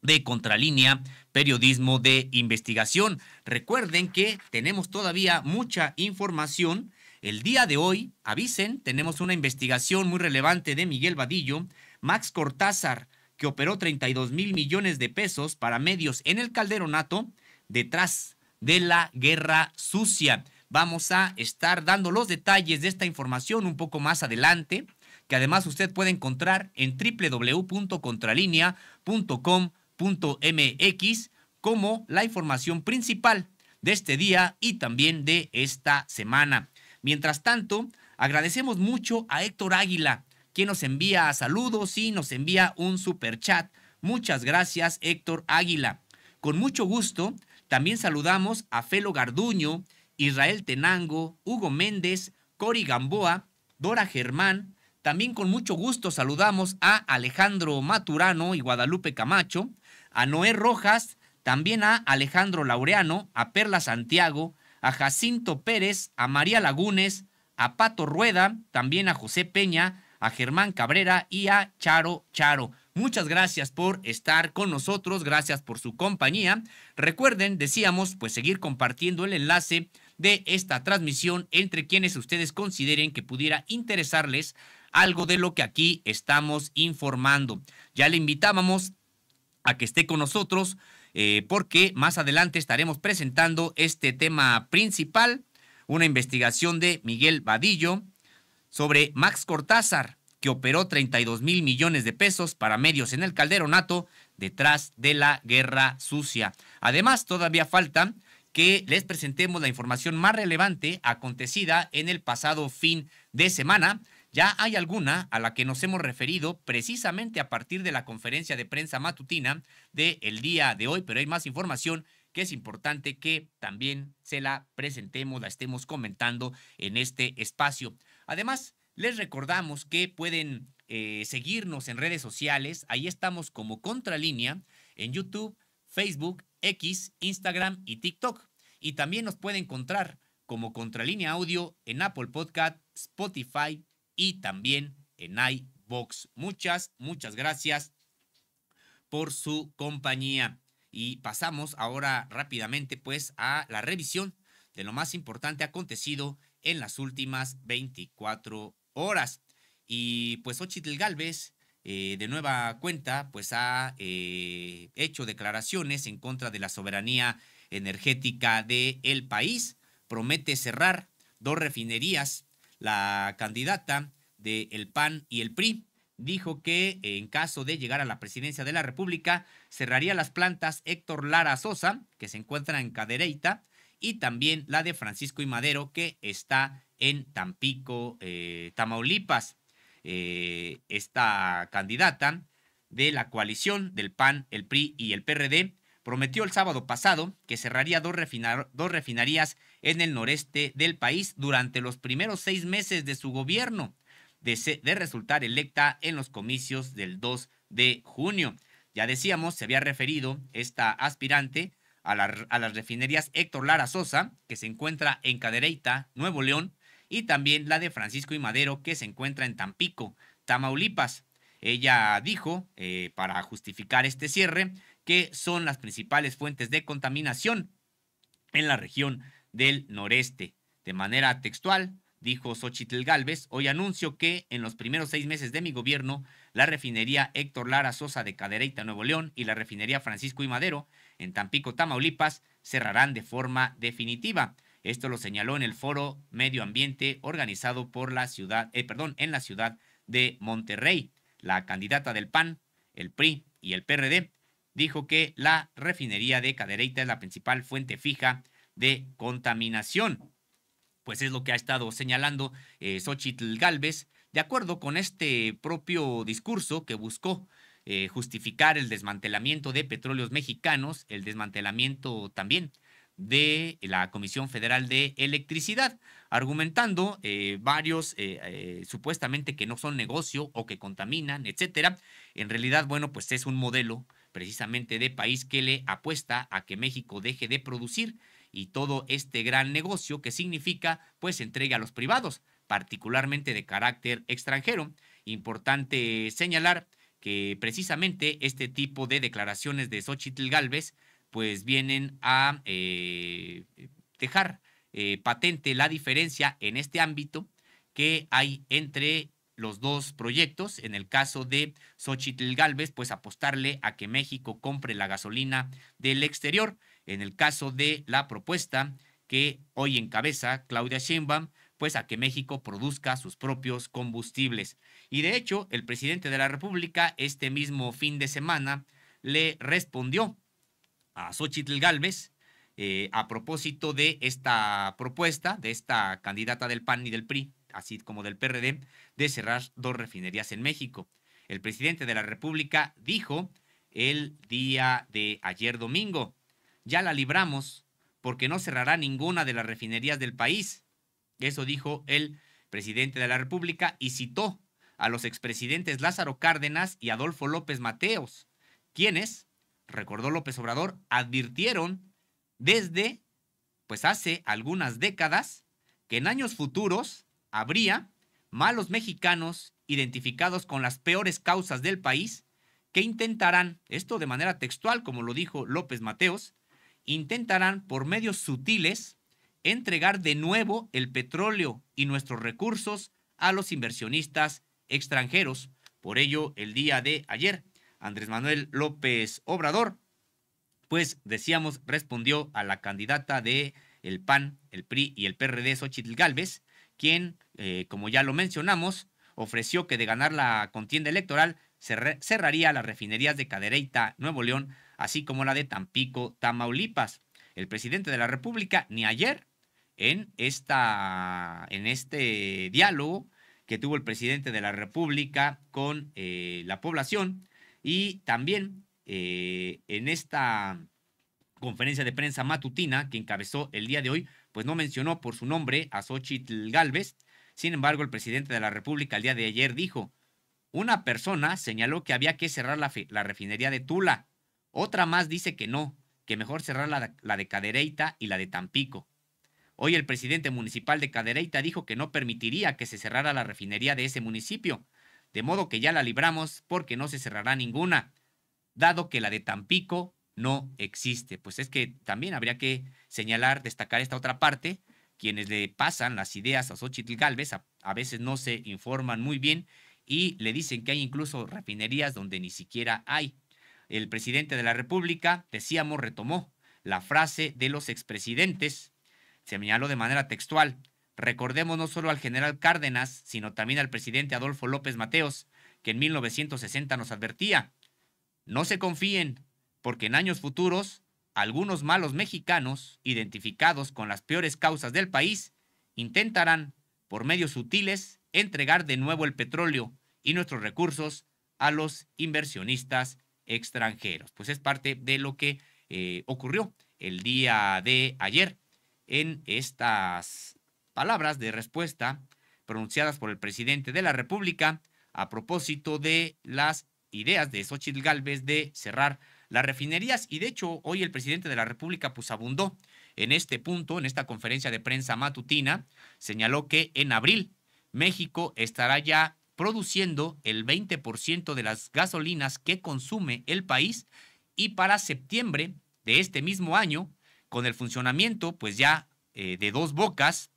de contralínea, periodismo de investigación. Recuerden que tenemos todavía mucha información. El día de hoy, avisen, tenemos una investigación muy relevante de Miguel Vadillo, Max Cortázar, que operó 32 mil millones de pesos para medios en el Calderonato, detrás de la guerra sucia. Vamos a estar dando los detalles de esta información un poco más adelante, que además usted puede encontrar en www.contralinea.com.mx como la información principal de este día y también de esta semana. Mientras tanto, agradecemos mucho a Héctor Águila, quien nos envía saludos y nos envía un super chat. Muchas gracias, Héctor Águila. Con mucho gusto, también saludamos a Felo Garduño, Israel Tenango, Hugo Méndez, Cori Gamboa, Dora Germán. También con mucho gusto saludamos a Alejandro Maturano y Guadalupe Camacho, a Noé Rojas, también a Alejandro Laureano, a Perla Santiago, a Jacinto Pérez, a María Lagunes, a Pato Rueda, también a José Peña, a Germán Cabrera y a Charo Charo. Muchas gracias por estar con nosotros, gracias por su compañía. Recuerden, decíamos, pues seguir compartiendo el enlace de esta transmisión entre quienes ustedes consideren que pudiera interesarles algo de lo que aquí estamos informando. Ya le invitábamos a que esté con nosotros eh, porque más adelante estaremos presentando este tema principal, una investigación de Miguel Vadillo sobre Max Cortázar, que operó 32 mil millones de pesos para medios en el calderonato detrás de la guerra sucia. Además, todavía falta que les presentemos la información más relevante acontecida en el pasado fin de semana. Ya hay alguna a la que nos hemos referido precisamente a partir de la conferencia de prensa matutina del el día de hoy, pero hay más información que es importante que también se la presentemos, la estemos comentando en este espacio. Además, les recordamos que pueden eh, seguirnos en redes sociales. Ahí estamos como Contralínea en YouTube, Facebook, X, Instagram y TikTok. Y también nos pueden encontrar como Contralínea Audio en Apple Podcast, Spotify y también en iBox. Muchas, muchas gracias por su compañía. Y pasamos ahora rápidamente pues a la revisión de lo más importante acontecido en las últimas 24 horas horas. Y pues Ochitl Galvez, eh, de nueva cuenta, pues ha eh, hecho declaraciones en contra de la soberanía energética del el país. Promete cerrar dos refinerías. La candidata del el PAN y el PRI dijo que en caso de llegar a la presidencia de la República, cerraría las plantas Héctor Lara Sosa, que se encuentra en Cadereyta, y también la de Francisco y Madero, que está en Tampico, eh, Tamaulipas. Eh, esta candidata de la coalición del PAN, el PRI y el PRD prometió el sábado pasado que cerraría dos, refinar dos refinerías en el noreste del país durante los primeros seis meses de su gobierno, de, de resultar electa en los comicios del 2 de junio. Ya decíamos, se había referido esta aspirante a, las refinerías Héctor Lara Sosa, que se encuentra en Cadereyta, Nuevo León, y también la de Francisco y Madero, que se encuentra en Tampico, Tamaulipas. Ella dijo, eh, para justificar este cierre, que son las principales fuentes de contaminación en la región del noreste. De manera textual, dijo Xochitl Galvez, hoy anuncio que en los primeros seis meses de mi gobierno, la refinería Héctor Lara Sosa de Cadereyta, Nuevo León, y la refinería Francisco y Madero en Tampico, Tamaulipas, cerrarán de forma definitiva. Esto lo señaló en el foro Medio Ambiente organizado por la ciudad, eh, perdón, en la ciudad de Monterrey. La candidata del PAN, el PRI y el PRD dijo que la refinería de Cadereyta es la principal fuente fija de contaminación. Pues es lo que ha estado señalando eh, Xochitl Galvez, de acuerdo con este propio discurso que buscó eh, justificar el desmantelamiento de petróleos mexicanos, el desmantelamiento también de la Comisión Federal de Electricidad, argumentando eh, varios eh, supuestamente que no son negocio o que contaminan, etcétera. En realidad, bueno, pues es un modelo precisamente de país que le apuesta a que México deje de producir y todo este gran negocio que significa pues entregue a los privados, particularmente de carácter extranjero. Importante señalar que precisamente este tipo de declaraciones de Xochitl Galvez pues vienen a eh, dejar eh, patente la diferencia en este ámbito que hay entre los dos proyectos. En el caso de Xochitl Galvez, pues apostarle a que México compre la gasolina del exterior. En el caso de la propuesta que hoy encabeza Claudia Sheinbaum, pues a que México produzca sus propios combustibles. Y de hecho, el presidente de la República este mismo fin de semana le respondió a Xochitl Galvez eh, a propósito de esta propuesta, de esta candidata del PAN y del PRI, así como del PRD, de cerrar dos refinerías en México. El presidente de la República dijo el día de ayer domingo, ya la libramos porque no cerrará ninguna de las refinerías del país eso dijo el presidente de la República y citó a los expresidentes Lázaro Cárdenas y Adolfo López Mateos, quienes, recordó López Obrador, advirtieron desde, pues hace algunas décadas, que en años futuros habría malos mexicanos identificados con las peores causas del país que intentarán, esto de manera textual como lo dijo López Mateos, intentarán por medios sutiles entregar de nuevo el petróleo y nuestros recursos a los inversionistas extranjeros. Por ello, el día de ayer, Andrés Manuel López Obrador, pues decíamos, respondió a la candidata de el PAN, el PRI y el PRD, Xochitl Galvez, quien, eh, como ya lo mencionamos, ofreció que de ganar la contienda electoral cerraría las refinerías de Cadereyta, Nuevo León, así como la de Tampico, Tamaulipas. El presidente de la República ni ayer en, esta, en este diálogo que tuvo el presidente de la República con eh, la población y también eh, en esta conferencia de prensa matutina que encabezó el día de hoy, pues no mencionó por su nombre a Xochitl Galvez. Sin embargo, el presidente de la República el día de ayer dijo, una persona señaló que había que cerrar la, refinería de Tula, otra más dice que no, que mejor cerrar la, la de Cadereyta y la de Tampico. Hoy el presidente municipal de Cadereyta dijo que no permitiría que se cerrara la refinería de ese municipio, de modo que ya la libramos porque no se cerrará ninguna, dado que la de Tampico no existe. Pues es que también habría que señalar, destacar esta otra parte, quienes le pasan las ideas a Xochitl Galvez a, a veces no se informan muy bien y le dicen que hay incluso refinerías donde ni siquiera hay. El presidente de la República, decíamos, retomó la frase de los expresidentes Señaló de manera textual, recordemos no solo al general Cárdenas, sino también al presidente Adolfo López Mateos, que en 1960 nos advertía, no se confíen, porque en años futuros, algunos malos mexicanos, identificados con las peores causas del país, intentarán, por medios sutiles, entregar de nuevo el petróleo y nuestros recursos a los inversionistas extranjeros. Pues es parte de lo que eh, ocurrió el día de ayer en estas palabras de respuesta pronunciadas por el presidente de la República a propósito de las ideas de Xochitl Galvez de cerrar las refinerías. Y de hecho, hoy el presidente de la República pues abundó en este punto, en esta conferencia de prensa matutina, señaló que en abril México estará ya produciendo el 20% de las gasolinas que consume el país y para septiembre de este mismo año con el funcionamiento, pues ya eh, de dos bocas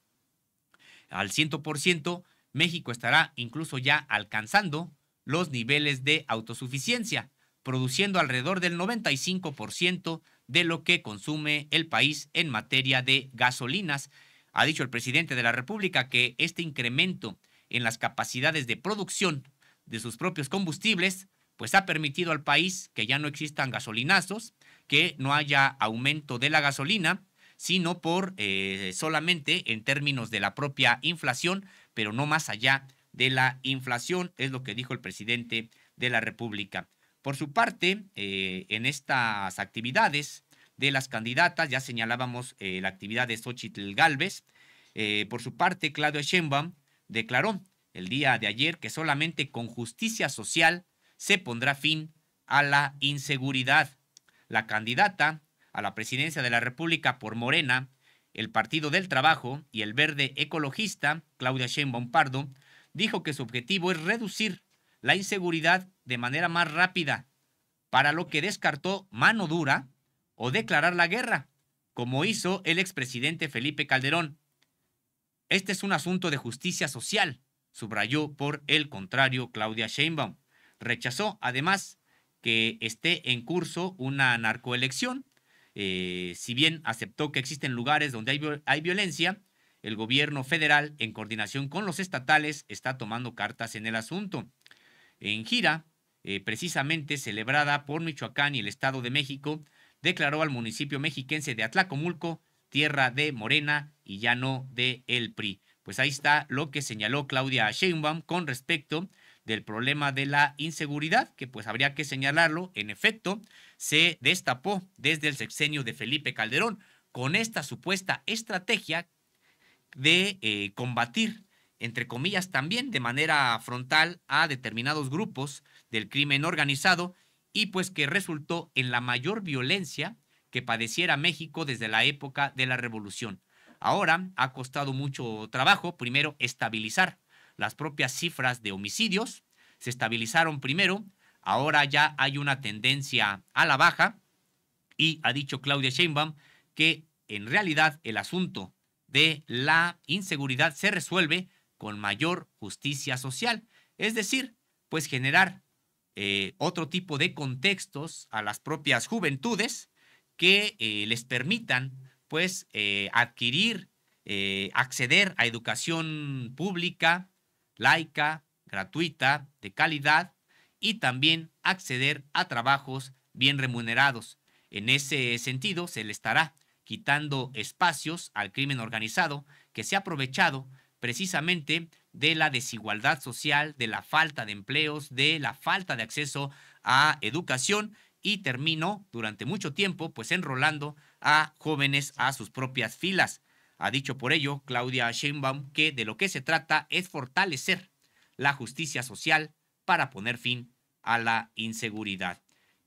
al 100%, México estará incluso ya alcanzando los niveles de autosuficiencia, produciendo alrededor del 95% de lo que consume el país en materia de gasolinas. Ha dicho el presidente de la República que este incremento en las capacidades de producción de sus propios combustibles, pues ha permitido al país que ya no existan gasolinazos, que no haya aumento de la gasolina, sino por eh, solamente en términos de la propia inflación, pero no más allá de la inflación, es lo que dijo el presidente de la República. Por su parte, eh, en estas actividades de las candidatas, ya señalábamos eh, la actividad de Xochitl Galvez, por su parte, Claudio Sheinbaum declaró el día de ayer que solamente con justicia social se pondrá fin a la inseguridad la candidata a la presidencia de la República por Morena, el Partido del Trabajo y el Verde Ecologista, Claudia Sheinbaum Pardo, dijo que su objetivo es reducir la inseguridad de manera más rápida, para lo que descartó mano dura o declarar la guerra, como hizo el expresidente Felipe Calderón. Este es un asunto de justicia social, subrayó por el contrario Claudia Sheinbaum. Rechazó además que esté en curso una narcoelección. Eh, si bien aceptó que existen lugares donde hay, violencia, el gobierno federal, en coordinación con los estatales, está tomando cartas en el asunto. En gira, eh, precisamente celebrada por Michoacán y el Estado de México, declaró al municipio mexiquense de Atlacomulco tierra de Morena y ya no de El PRI. Pues ahí está lo que señaló Claudia Sheinbaum con respecto a del problema de la inseguridad, que pues habría que señalarlo, en efecto, se destapó desde el sexenio de Felipe Calderón con esta supuesta estrategia de eh, combatir, entre comillas, también de manera frontal a determinados grupos del crimen organizado y pues que resultó en la mayor violencia que padeciera México desde la época de la revolución. Ahora ha costado mucho trabajo, primero, estabilizar las propias cifras de homicidios se estabilizaron primero, ahora ya hay una tendencia a la baja y ha dicho Claudia Sheinbaum que en realidad el asunto de la inseguridad se resuelve con mayor justicia social, es decir, pues generar eh, otro tipo de contextos a las propias juventudes que eh, les permitan pues eh, adquirir, acceder a educación pública, laica, gratuita, de calidad y también acceder a trabajos bien remunerados. En ese sentido, se le estará quitando espacios al crimen organizado que se ha aprovechado precisamente de la desigualdad social, de la falta de empleos, de la falta de acceso a educación y terminó durante mucho tiempo pues enrolando a jóvenes a sus propias filas. Ha dicho por ello Claudia Sheinbaum que de lo que se trata es fortalecer la justicia social para poner fin a la inseguridad.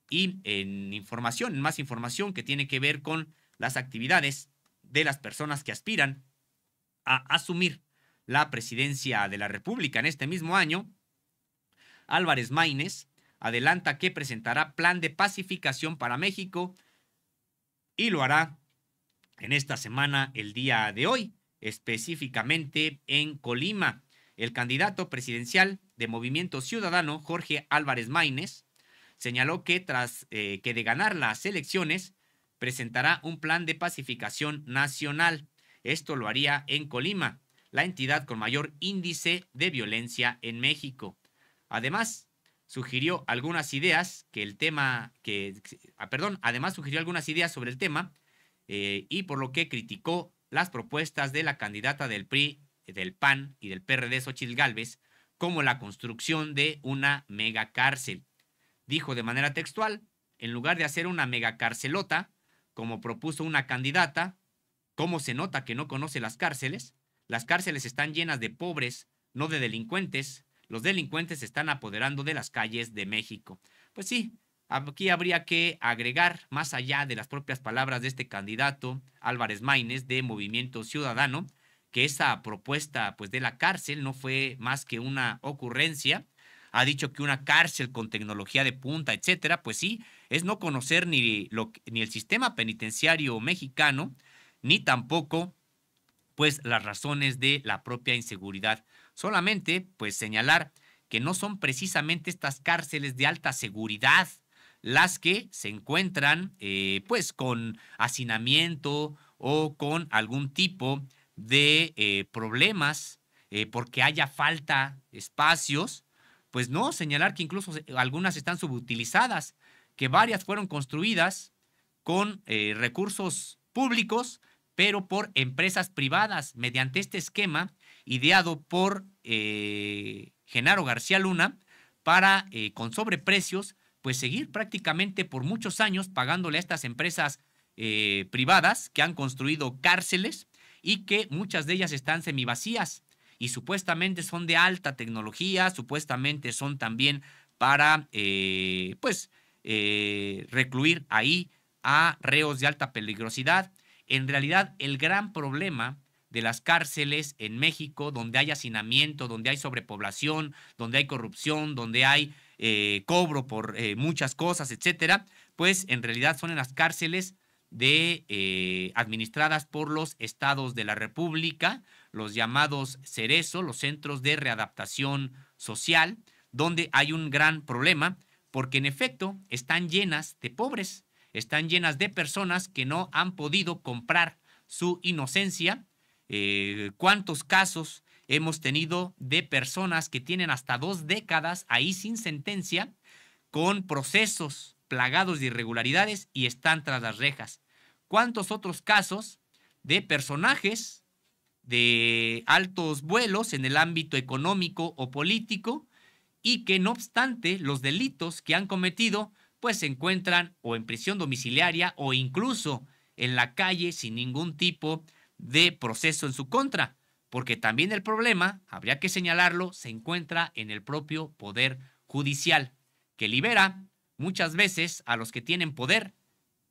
Y en información, más información que tiene que ver con las actividades de las personas que aspiran a asumir la presidencia de la República en este mismo año, Álvarez Maínez adelanta que presentará plan de pacificación para México y lo hará en esta semana, el día de hoy, específicamente en Colima. El candidato presidencial de Movimiento Ciudadano, Jorge Álvarez Maínez, señaló que tras eh, que de ganar las elecciones, presentará un plan de pacificación nacional. Esto lo haría en Colima, la entidad con mayor índice de violencia en México. Además, sugirió algunas ideas que el tema que ah, perdón, además sugirió algunas ideas sobre el tema eh, y por lo que criticó las propuestas de la candidata del PRI, del PAN y del PRD Xochitl Galvez como la construcción de una megacárcel. Dijo de manera textual, en lugar de hacer una megacarcelota, como propuso una candidata, como se nota que no conoce las cárceles, las cárceles están llenas de pobres, no de delincuentes, los delincuentes se están apoderando de las calles de México. Pues sí, Aquí habría que agregar, más allá de las propias palabras de este candidato Álvarez Maínez de Movimiento Ciudadano, que esa propuesta pues, de la cárcel no fue más que una ocurrencia. Ha dicho que una cárcel con tecnología de punta, etcétera, pues sí, es no conocer ni, lo, ni el sistema penitenciario mexicano, ni tampoco pues las razones de la propia inseguridad. Solamente pues señalar que no son precisamente estas cárceles de alta seguridad las que se encuentran eh, pues con hacinamiento o con algún tipo de eh, problemas eh, porque haya falta espacios, pues no, señalar que incluso algunas están subutilizadas, que varias fueron construidas con recursos públicos, pero por empresas privadas, mediante este esquema ideado por Genaro García Luna para, con sobreprecios, pues seguir prácticamente por muchos años pagándole a estas empresas eh, privadas que han construido cárceles y que muchas de ellas están semivacías y supuestamente son de alta tecnología, supuestamente son también para, eh, pues, eh, recluir ahí a reos de alta peligrosidad. En realidad, el gran problema de las cárceles en México, donde hay hacinamiento, donde hay sobrepoblación, donde hay corrupción, donde hay eh, cobro por eh, muchas cosas, etcétera, pues en realidad son en las cárceles de eh, administradas por los estados de la República, los llamados Cerezo, los centros de readaptación social, donde hay un gran problema porque en efecto están llenas de pobres, están llenas de personas que no han podido comprar su inocencia. ¿Cuántos casos hemos tenido de personas que tienen hasta dos décadas ahí sin sentencia, con procesos plagados de irregularidades y están tras las rejas. ¿Cuántos otros casos de personajes de altos vuelos en el ámbito económico o político y que no obstante los delitos que han cometido pues se encuentran o en prisión domiciliaria o incluso en la calle sin ningún tipo de proceso en su contra porque también el problema, habría que señalarlo, se encuentra en el propio poder judicial, que libera muchas veces a los que tienen poder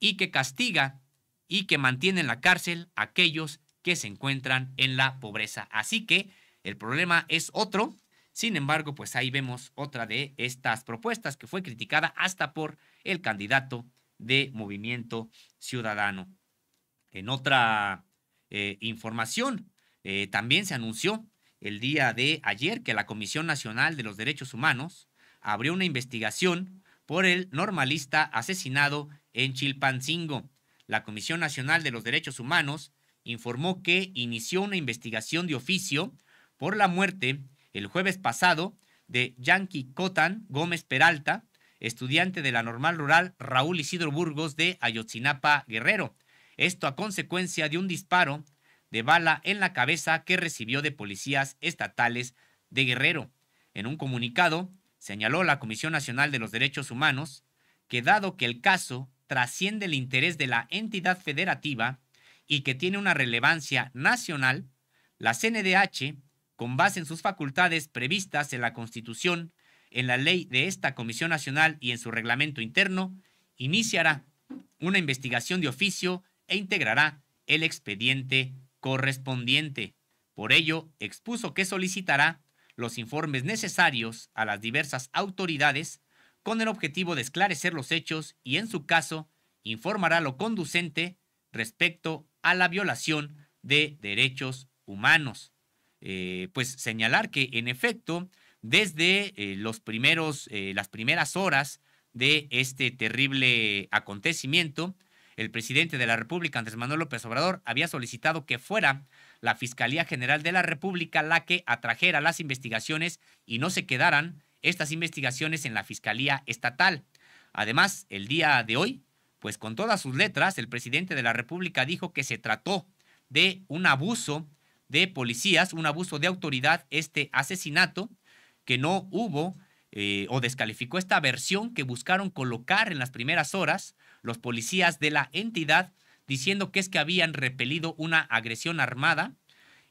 y que castiga y que mantiene en la cárcel a aquellos que se encuentran en la pobreza. Así que el problema es otro. Sin embargo, pues ahí vemos otra de estas propuestas que fue criticada hasta por el candidato de Movimiento Ciudadano. En otra eh, información, eh, también se anunció el día de ayer que la Comisión Nacional de los Derechos Humanos abrió una investigación por el normalista asesinado en Chilpancingo. La Comisión Nacional de los Derechos Humanos informó que inició una investigación de oficio por la muerte el jueves pasado de Yanqui Cotan Gómez Peralta, estudiante de la normal rural Raúl Isidro Burgos de Ayotzinapa Guerrero. Esto a consecuencia de un disparo de bala en la cabeza que recibió de policías estatales de Guerrero. En un comunicado, señaló la Comisión Nacional de los Derechos Humanos que dado que el caso trasciende el interés de la entidad federativa y que tiene una relevancia nacional, la CNDH, con base en sus facultades previstas en la Constitución, en la ley de esta Comisión Nacional y en su reglamento interno, iniciará una investigación de oficio e integrará el expediente correspondiente. Por ello, expuso que solicitará los informes necesarios a las diversas autoridades con el objetivo de esclarecer los hechos y, en su caso, informará lo conducente respecto a la violación de derechos humanos. Eh, pues señalar que, en efecto, desde eh, los primeros, eh, las primeras horas de este terrible acontecimiento, el presidente de la República, Andrés Manuel López Obrador, había solicitado que fuera la Fiscalía General de la República la que atrajera las investigaciones y no se quedaran estas investigaciones en la Fiscalía Estatal. Además, el día de hoy, pues con todas sus letras, el presidente de la República dijo que se trató de un abuso de policías, un abuso de autoridad, este asesinato, que no hubo eh, o descalificó esta versión que buscaron colocar en las primeras horas los policías de la entidad diciendo que es que habían repelido una agresión armada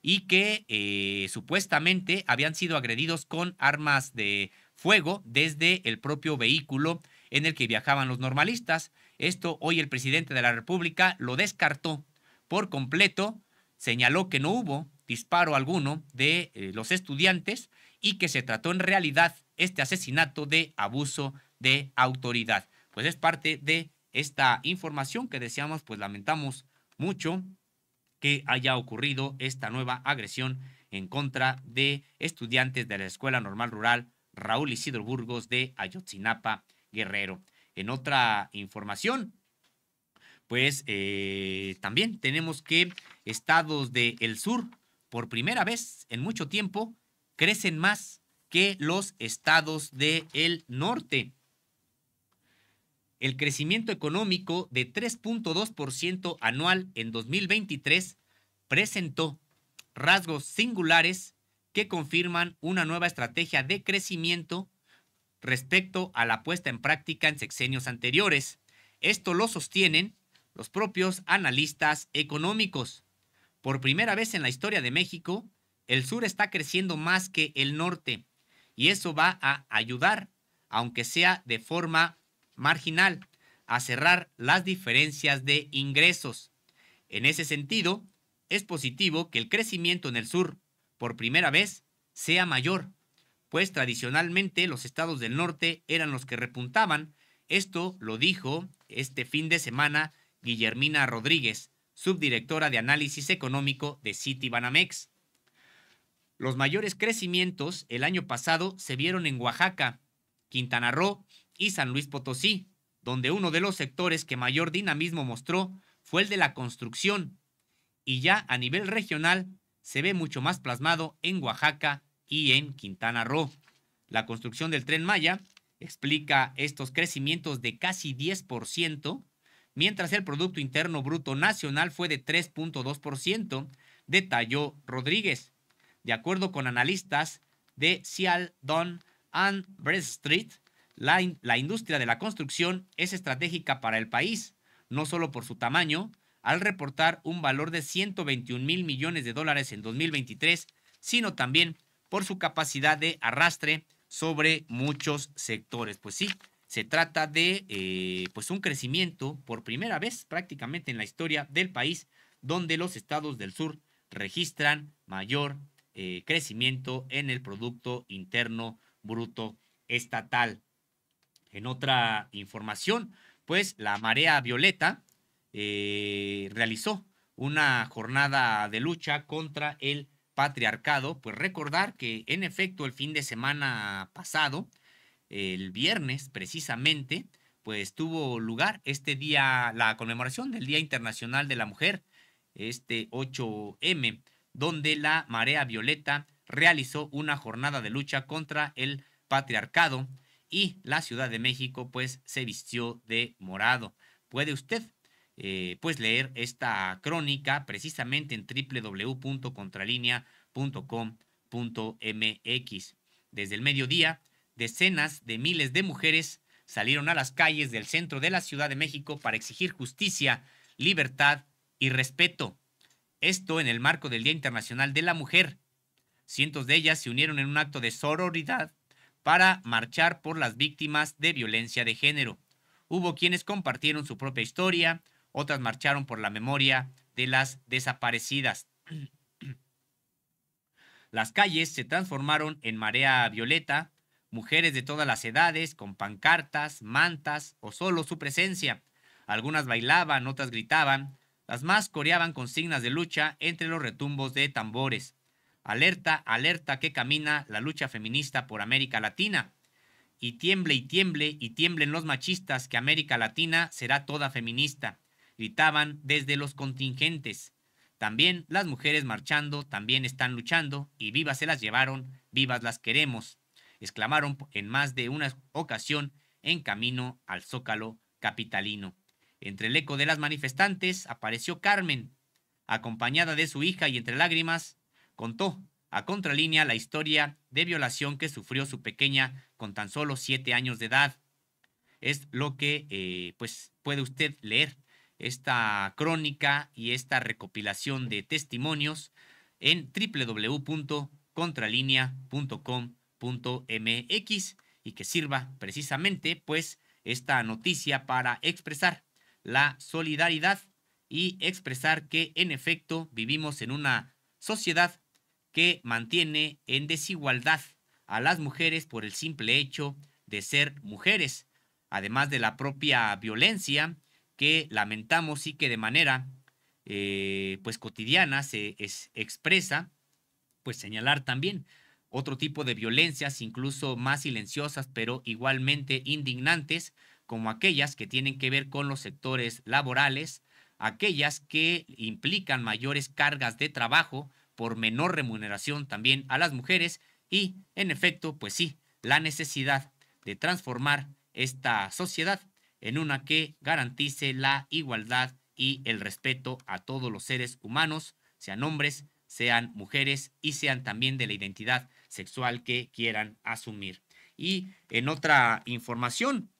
y que eh, supuestamente habían sido agredidos con armas de fuego desde el propio vehículo en el que viajaban los normalistas. Esto hoy el presidente de la República lo descartó por completo, señaló que no hubo disparo alguno de eh, los estudiantes y que se trató en realidad este asesinato de abuso de autoridad. Pues es parte de esta información que deseamos, pues lamentamos mucho que haya ocurrido esta nueva agresión en contra de estudiantes de la Escuela Normal Rural Raúl Isidro Burgos de Ayotzinapa, Guerrero. En otra información, pues eh, también tenemos que estados del el sur, por primera vez en mucho tiempo, crecen más que los estados del el norte el crecimiento económico de 3.2% anual en 2023 presentó rasgos singulares que confirman una nueva estrategia de crecimiento respecto a la puesta en práctica en sexenios anteriores. Esto lo sostienen los propios analistas económicos. Por primera vez en la historia de México, el sur está creciendo más que el norte y eso va a ayudar, aunque sea de forma marginal a cerrar las diferencias de ingresos. En ese sentido, es positivo que el crecimiento en el sur, por primera vez, sea mayor, pues tradicionalmente los estados del norte eran los que repuntaban. Esto lo dijo este fin de semana Guillermina Rodríguez, subdirectora de análisis económico de Citibanamex. Los mayores crecimientos el año pasado se vieron en Oaxaca, Quintana Roo y San Luis Potosí, donde uno de los sectores que mayor dinamismo mostró fue el de la construcción, y ya a nivel regional se ve mucho más plasmado en Oaxaca y en Quintana Roo. La construcción del tren Maya explica estos crecimientos de casi 10%, mientras el Producto Interno Bruto Nacional fue de 3.2%, detalló Rodríguez. De acuerdo con analistas de Don and Street. La, industria de la construcción es estratégica para el país, no solo por su tamaño, al reportar un valor de 121 mil millones de dólares en 2023, sino también por su capacidad de arrastre sobre muchos sectores. Pues sí, se trata de eh, pues un crecimiento por primera vez prácticamente en la historia del país, donde los estados del sur registran mayor eh, crecimiento en el Producto Interno Bruto Estatal. En otra información, pues la Marea Violeta eh, realizó una jornada de lucha contra el patriarcado, pues recordar que en efecto el fin de semana pasado, el viernes precisamente, pues tuvo lugar este día, la conmemoración del Día Internacional de la Mujer, este 8M, donde la Marea Violeta realizó una jornada de lucha contra el patriarcado y la Ciudad de México pues se vistió de morado. Puede usted eh, pues leer esta crónica precisamente en www.contralinea.com.mx. Desde el mediodía, decenas de miles de mujeres salieron a las calles del centro de la Ciudad de México para exigir justicia, libertad y respeto. Esto en el marco del Día Internacional de la Mujer. Cientos de ellas se unieron en un acto de sororidad para marchar por las víctimas de violencia de género. Hubo quienes compartieron su propia historia, otras marcharon por la memoria de las desaparecidas. las calles se transformaron en marea violeta, mujeres de todas las edades, con pancartas, mantas o solo su presencia. Algunas bailaban, otras gritaban, las más coreaban consignas de lucha entre los retumbos de tambores. Alerta, alerta que camina la lucha feminista por América Latina. Y tiemble y tiemble y tiemblen los machistas que América Latina será toda feminista. Gritaban desde los contingentes. También las mujeres marchando, también están luchando y vivas se las llevaron, vivas las queremos. Exclamaron en más de una ocasión en camino al zócalo capitalino. Entre el eco de las manifestantes apareció Carmen, acompañada de su hija y entre lágrimas contó a contralínea la historia de violación que sufrió su pequeña con tan solo siete años de edad. Es lo que eh, pues puede usted leer esta crónica y esta recopilación de testimonios en www.contralinea.com.mx y que sirva precisamente pues esta noticia para expresar la solidaridad y expresar que en efecto vivimos en una sociedad que mantiene en desigualdad a las mujeres por el simple hecho de ser mujeres, además de la propia violencia que lamentamos y que de manera eh, pues cotidiana se expresa, pues señalar también otro tipo de violencias, incluso más silenciosas, pero igualmente indignantes, como aquellas que tienen que ver con los sectores laborales, aquellas que implican mayores cargas de trabajo, por menor remuneración también a las mujeres y, en efecto, pues sí, la necesidad de transformar esta sociedad en una que garantice la igualdad y el respeto a todos los seres humanos, sean hombres, sean mujeres y sean también de la identidad sexual que quieran asumir. Y en otra información,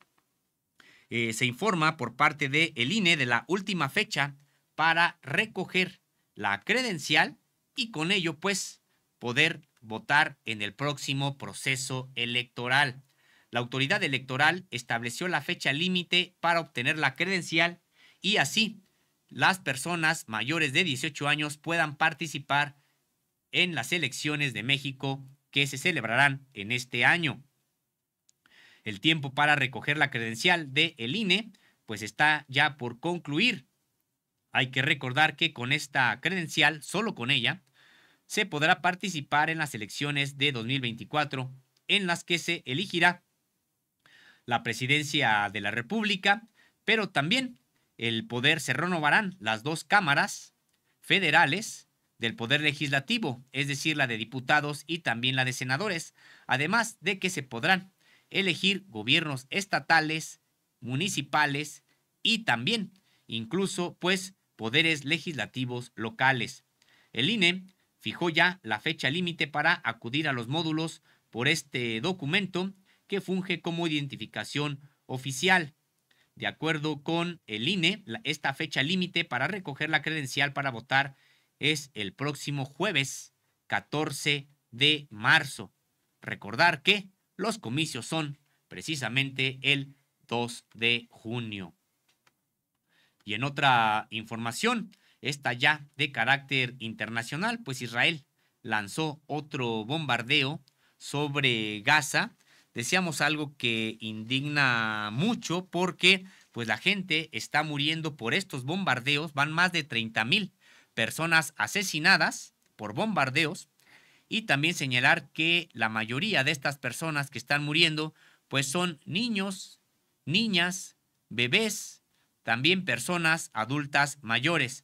eh, se informa por parte del INE de la última fecha para recoger la credencial y con ello pues poder votar en el próximo proceso electoral. La autoridad electoral estableció la fecha límite para obtener la credencial y así las personas mayores de 18 años puedan participar en las elecciones de México que se celebrarán en este año. El tiempo para recoger la credencial de el INE pues está ya por concluir. Hay que recordar que con esta credencial, solo con ella, se podrá participar en las elecciones de 2024, en las que se elegirá la presidencia de la República, pero también el poder se renovarán las dos cámaras federales del poder legislativo, es decir, la de diputados y también la de senadores, además de que se podrán elegir gobiernos estatales, municipales y también incluso pues poderes legislativos locales. El INE fijó ya la fecha límite para acudir a los módulos por este documento que funge como identificación oficial. De acuerdo con el INE, esta fecha límite para recoger la credencial para votar es el próximo jueves 14 de marzo. Recordar que los comicios son precisamente el 2 de junio. Y en otra información, esta ya de carácter internacional, pues Israel lanzó otro bombardeo sobre Gaza. Decíamos algo que indigna mucho porque pues la gente está muriendo por estos bombardeos, van más de 30 mil personas asesinadas por bombardeos y también señalar que la mayoría de estas personas que están muriendo pues son niños, niñas, bebés, también personas adultas mayores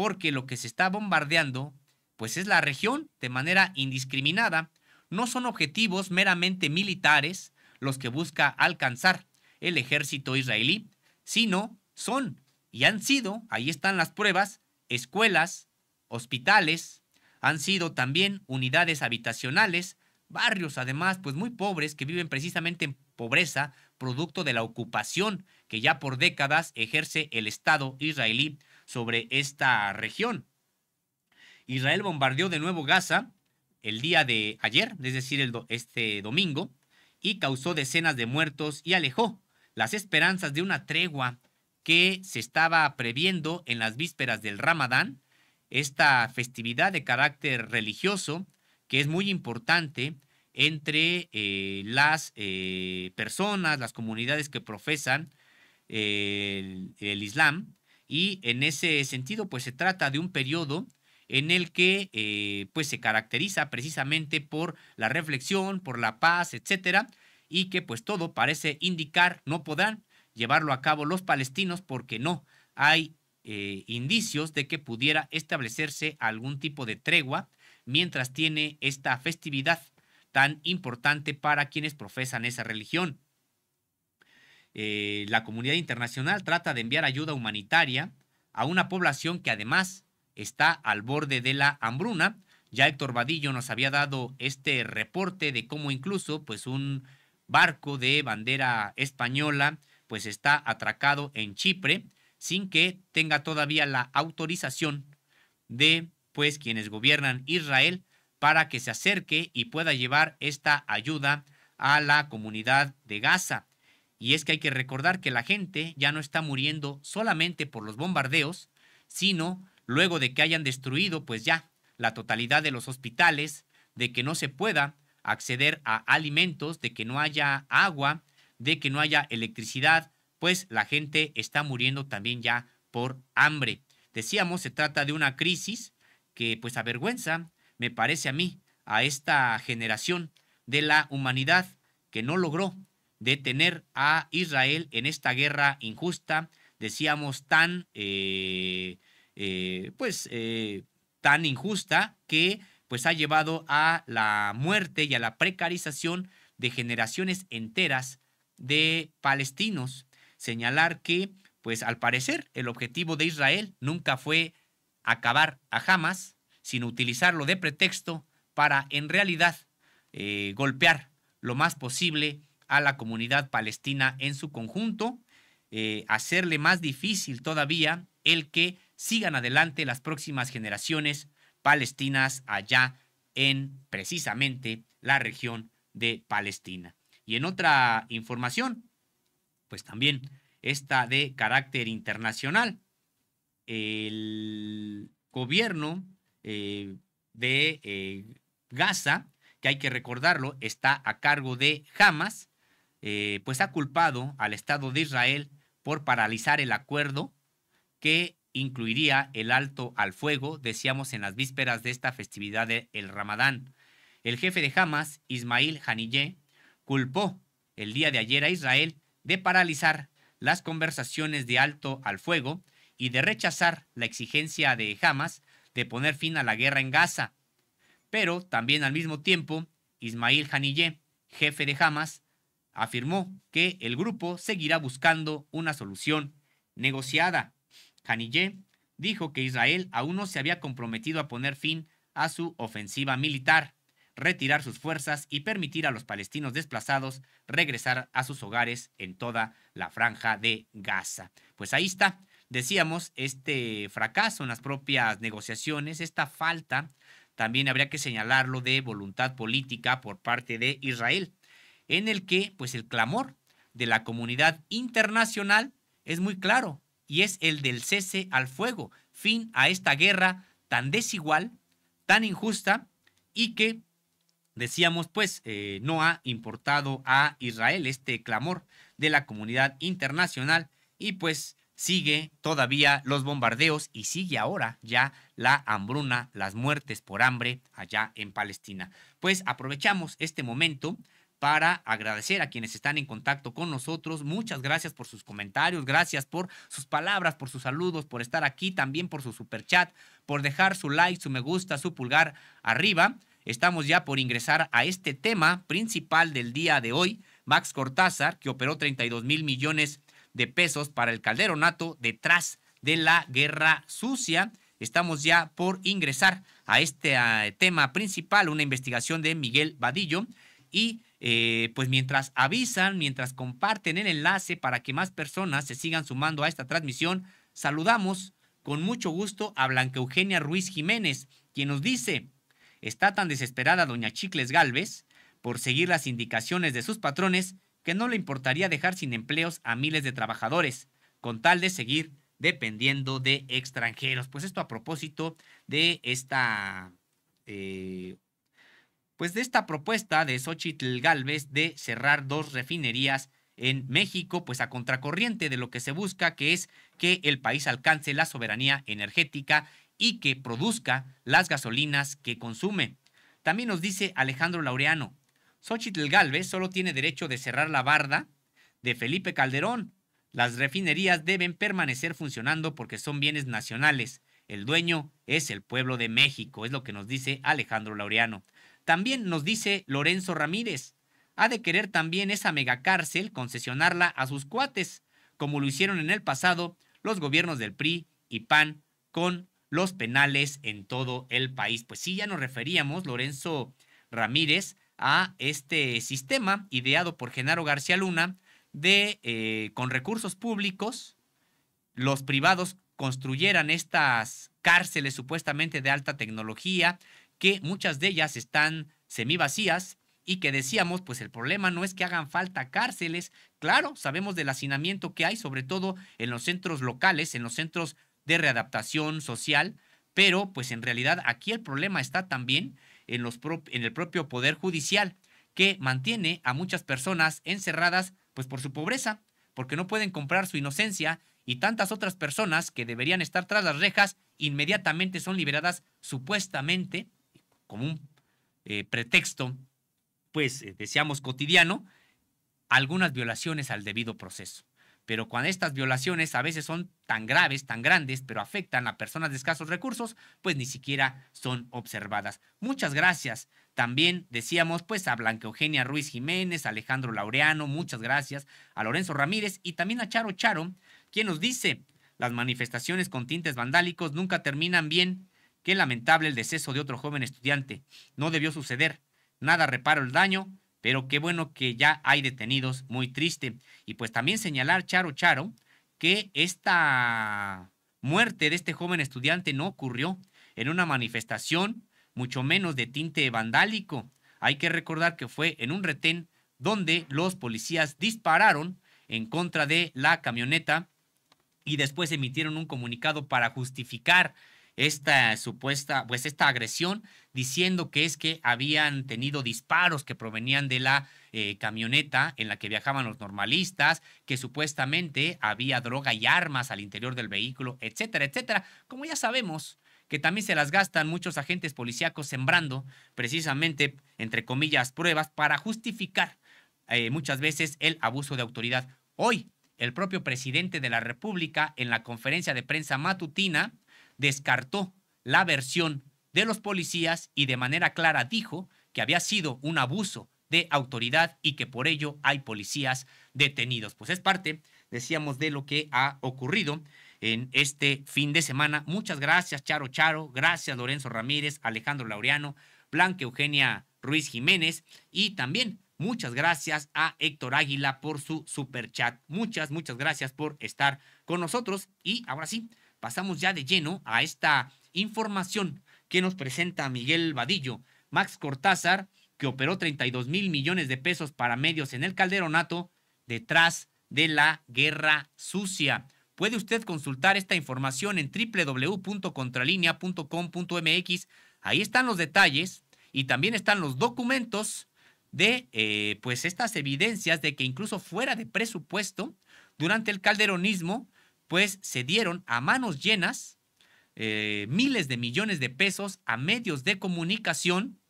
porque lo que se está bombardeando, pues es la región de manera indiscriminada. No son objetivos meramente militares los que busca alcanzar el ejército israelí, sino son y han sido, ahí están las pruebas, escuelas, hospitales, han sido también unidades habitacionales, barrios además pues muy pobres que viven precisamente en pobreza, producto de la ocupación que ya por décadas ejerce el Estado israelí sobre esta región. Israel bombardeó de nuevo Gaza el día de ayer, es decir, este domingo, y causó decenas de muertos y alejó las esperanzas de una tregua que se estaba previendo en las vísperas del Ramadán, esta festividad de carácter religioso que es muy importante entre eh, las eh, personas, las comunidades que profesan eh, el Islam y en ese sentido, pues se trata de un periodo en el que eh, pues se caracteriza precisamente por la reflexión, por la paz, etcétera, y que pues todo parece indicar no podrán llevarlo a cabo los palestinos porque no hay eh, indicios de que pudiera establecerse algún tipo de tregua mientras tiene esta festividad tan importante para quienes profesan esa religión. Eh, la comunidad internacional trata de enviar ayuda humanitaria a una población que además está al borde de la hambruna. Ya Héctor Vadillo nos había dado este reporte de cómo incluso pues un barco de bandera española pues está atracado en Chipre sin que tenga todavía la autorización de pues quienes gobiernan Israel para que se acerque y pueda llevar esta ayuda a la comunidad de Gaza. Y es que hay que recordar que la gente ya no está muriendo solamente por los bombardeos, sino luego de que hayan destruido pues ya la totalidad de los hospitales, de que no se pueda acceder a alimentos, de que no haya agua, de que no haya electricidad, pues la gente está muriendo también ya por hambre. Decíamos, se trata de una crisis que pues avergüenza, me parece a mí, a esta generación de la humanidad que no logró tener a Israel en esta guerra injusta, decíamos tan, eh, eh, pues, eh, tan injusta que pues ha llevado a la muerte y a la precarización de generaciones enteras de palestinos. Señalar que, pues al parecer, el objetivo de Israel nunca fue acabar a Hamas, sino utilizarlo de pretexto para en realidad golpear lo más posible a la comunidad palestina en su conjunto, eh, hacerle más difícil todavía el que sigan adelante las próximas generaciones palestinas allá en precisamente la región de Palestina. Y en otra información, pues también esta de carácter internacional, el gobierno eh, de eh, Gaza, que hay que recordarlo, está a cargo de Hamas, eh, pues ha culpado al Estado de Israel por paralizar el acuerdo que incluiría el alto al fuego, decíamos en las vísperas de esta festividad del Ramadán. El jefe de Hamas, Ismail Haniyeh, culpó el día de ayer a Israel de paralizar las conversaciones de alto al fuego y de rechazar la exigencia de Hamas de poner fin a la guerra en Gaza. Pero también al mismo tiempo, Ismail Haniyeh, jefe de Hamas, afirmó que el grupo seguirá buscando una solución negociada. Hanille dijo que Israel aún no se había comprometido a poner fin a su ofensiva militar, retirar sus fuerzas y permitir a los palestinos desplazados regresar a sus hogares en toda la franja de Gaza. Pues ahí está, decíamos, este fracaso en las propias negociaciones, esta falta, también habría que señalarlo de voluntad política por parte de Israel en el que pues el clamor de la comunidad internacional es muy claro y es el del cese al fuego, fin a esta guerra tan desigual, tan injusta y que decíamos pues eh, no ha importado a Israel este clamor de la comunidad internacional y pues sigue todavía los bombardeos y sigue ahora ya la hambruna, las muertes por hambre allá en Palestina. Pues aprovechamos este momento para agradecer a quienes están en contacto con nosotros. Muchas gracias por sus comentarios, gracias por sus palabras, por sus saludos, por estar aquí, también por su super chat, por dejar su like, su me gusta, su pulgar arriba. Estamos ya por ingresar a este tema principal del día de hoy. Max Cortázar, que operó 32 mil millones de pesos para el calderonato detrás de la guerra sucia. Estamos ya por ingresar a este eh, tema principal, una investigación de Miguel Vadillo. Y eh, pues mientras avisan, mientras comparten el enlace para que más personas se sigan sumando a esta transmisión, saludamos con mucho gusto a Blanca Eugenia Ruiz Jiménez, quien nos dice, está tan desesperada doña Chicles Galvez por seguir las indicaciones de sus patrones que no le importaría dejar sin empleos a miles de trabajadores, con tal de seguir dependiendo de extranjeros. Pues esto a propósito de esta eh, pues de esta propuesta de Xochitl Galvez de cerrar dos refinerías en México, pues a contracorriente de lo que se busca, que es que el país alcance la soberanía energética y que produzca las gasolinas que consume. También nos dice Alejandro Laureano, Xochitl Galvez solo tiene derecho de cerrar la barda de Felipe Calderón. Las refinerías deben permanecer funcionando porque son bienes nacionales. El dueño es el pueblo de México, es lo que nos dice Alejandro Laureano. También nos dice Lorenzo Ramírez, ha de querer también esa megacárcel concesionarla a sus cuates, como lo hicieron en el pasado los gobiernos del PRI y PAN con los penales en todo el país. Pues sí, ya nos referíamos, Lorenzo Ramírez, a este sistema ideado por Genaro García Luna de, eh, con recursos públicos, los privados construyeran estas cárceles supuestamente de alta tecnología, que muchas de ellas están semivacías y que decíamos, pues el problema no es que hagan falta cárceles, claro, sabemos del hacinamiento que hay, sobre todo en los centros locales, en los centros de readaptación social, pero pues en realidad aquí el problema está también en, los en el propio Poder Judicial, que mantiene a muchas personas encerradas pues por su pobreza, porque no pueden comprar su inocencia y tantas otras personas que deberían estar tras las rejas inmediatamente son liberadas supuestamente como un eh, pretexto, pues eh, decíamos cotidiano, algunas violaciones al debido proceso. Pero cuando estas violaciones a veces son tan graves, tan grandes, pero afectan a personas de escasos recursos, pues ni siquiera son observadas. Muchas gracias. También decíamos pues a Blanca Eugenia Ruiz Jiménez, Alejandro Laureano, muchas gracias, a Lorenzo Ramírez y también a Charo Charo, quien nos dice, las manifestaciones con tintes vandálicos nunca terminan bien, Qué lamentable el deceso de otro joven estudiante. No debió suceder. Nada reparo el daño, pero qué bueno que ya hay detenidos. Muy triste. Y pues también señalar, Charo Charo, que esta muerte de este joven estudiante no ocurrió en una manifestación, mucho menos de tinte vandálico. Hay que recordar que fue en un retén donde los policías dispararon en contra de la camioneta y después emitieron un comunicado para justificar esta supuesta, pues esta agresión, diciendo que es que habían tenido disparos que provenían de la eh, camioneta en la que viajaban los normalistas, que supuestamente había droga y armas al interior del vehículo, etcétera, etcétera. Como ya sabemos, que también se las gastan muchos agentes policíacos sembrando precisamente, entre comillas, pruebas para justificar eh, muchas veces el abuso de autoridad. Hoy, el propio presidente de la República, en la conferencia de prensa matutina, descartó la versión de los policías y de manera clara dijo que había sido un abuso de autoridad y que por ello hay policías detenidos. Pues es parte, decíamos, de lo que ha ocurrido en este fin de semana. Muchas gracias, Charo Charo, gracias Lorenzo Ramírez, Alejandro Laureano, Blanque Eugenia Ruiz Jiménez y también muchas gracias a Héctor Águila por su super chat. Muchas, muchas gracias por estar con nosotros y ahora sí, pasamos ya de lleno a esta información que nos presenta Miguel Vadillo. Max Cortázar, que operó 32 mil millones de pesos para medios en el calderonato, detrás de la guerra sucia. Puede usted consultar esta información en www.contralinea.com.mx. Ahí están los detalles y también están los documentos de eh, pues estas evidencias de que incluso fuera de presupuesto, durante el calderonismo, pues se dieron a manos llenas eh, miles de millones de pesos a medios de comunicación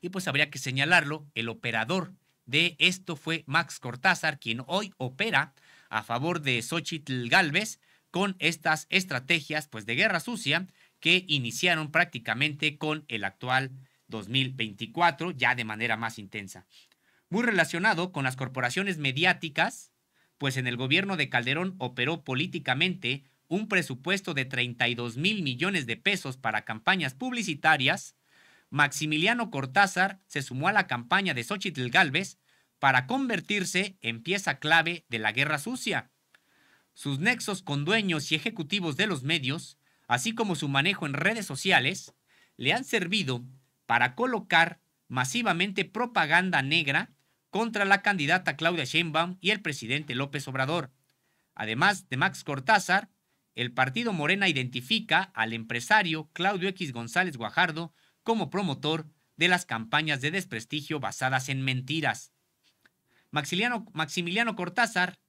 y pues habría que señalarlo, el operador de esto fue Max Cortázar, quien hoy opera a favor de Xochitl Galvez con estas estrategias pues de guerra sucia que iniciaron prácticamente con el actual 2024 ya de manera más intensa. Muy relacionado con las corporaciones mediáticas pues en el gobierno de Calderón operó políticamente un presupuesto de 32 mil millones de pesos para campañas publicitarias, Maximiliano Cortázar se sumó a la campaña de Xochitl Galvez para convertirse en pieza clave de la guerra sucia. Sus nexos con dueños y ejecutivos de los medios, así como su manejo en redes sociales, le han servido para colocar masivamente propaganda negra contra la candidata Claudia Sheinbaum y el presidente López Obrador. Además de Max Cortázar, el partido Morena identifica al empresario Claudio X González Guajardo como promotor de las campañas de desprestigio basadas en mentiras. Maximiliano, Maximiliano Cortázar,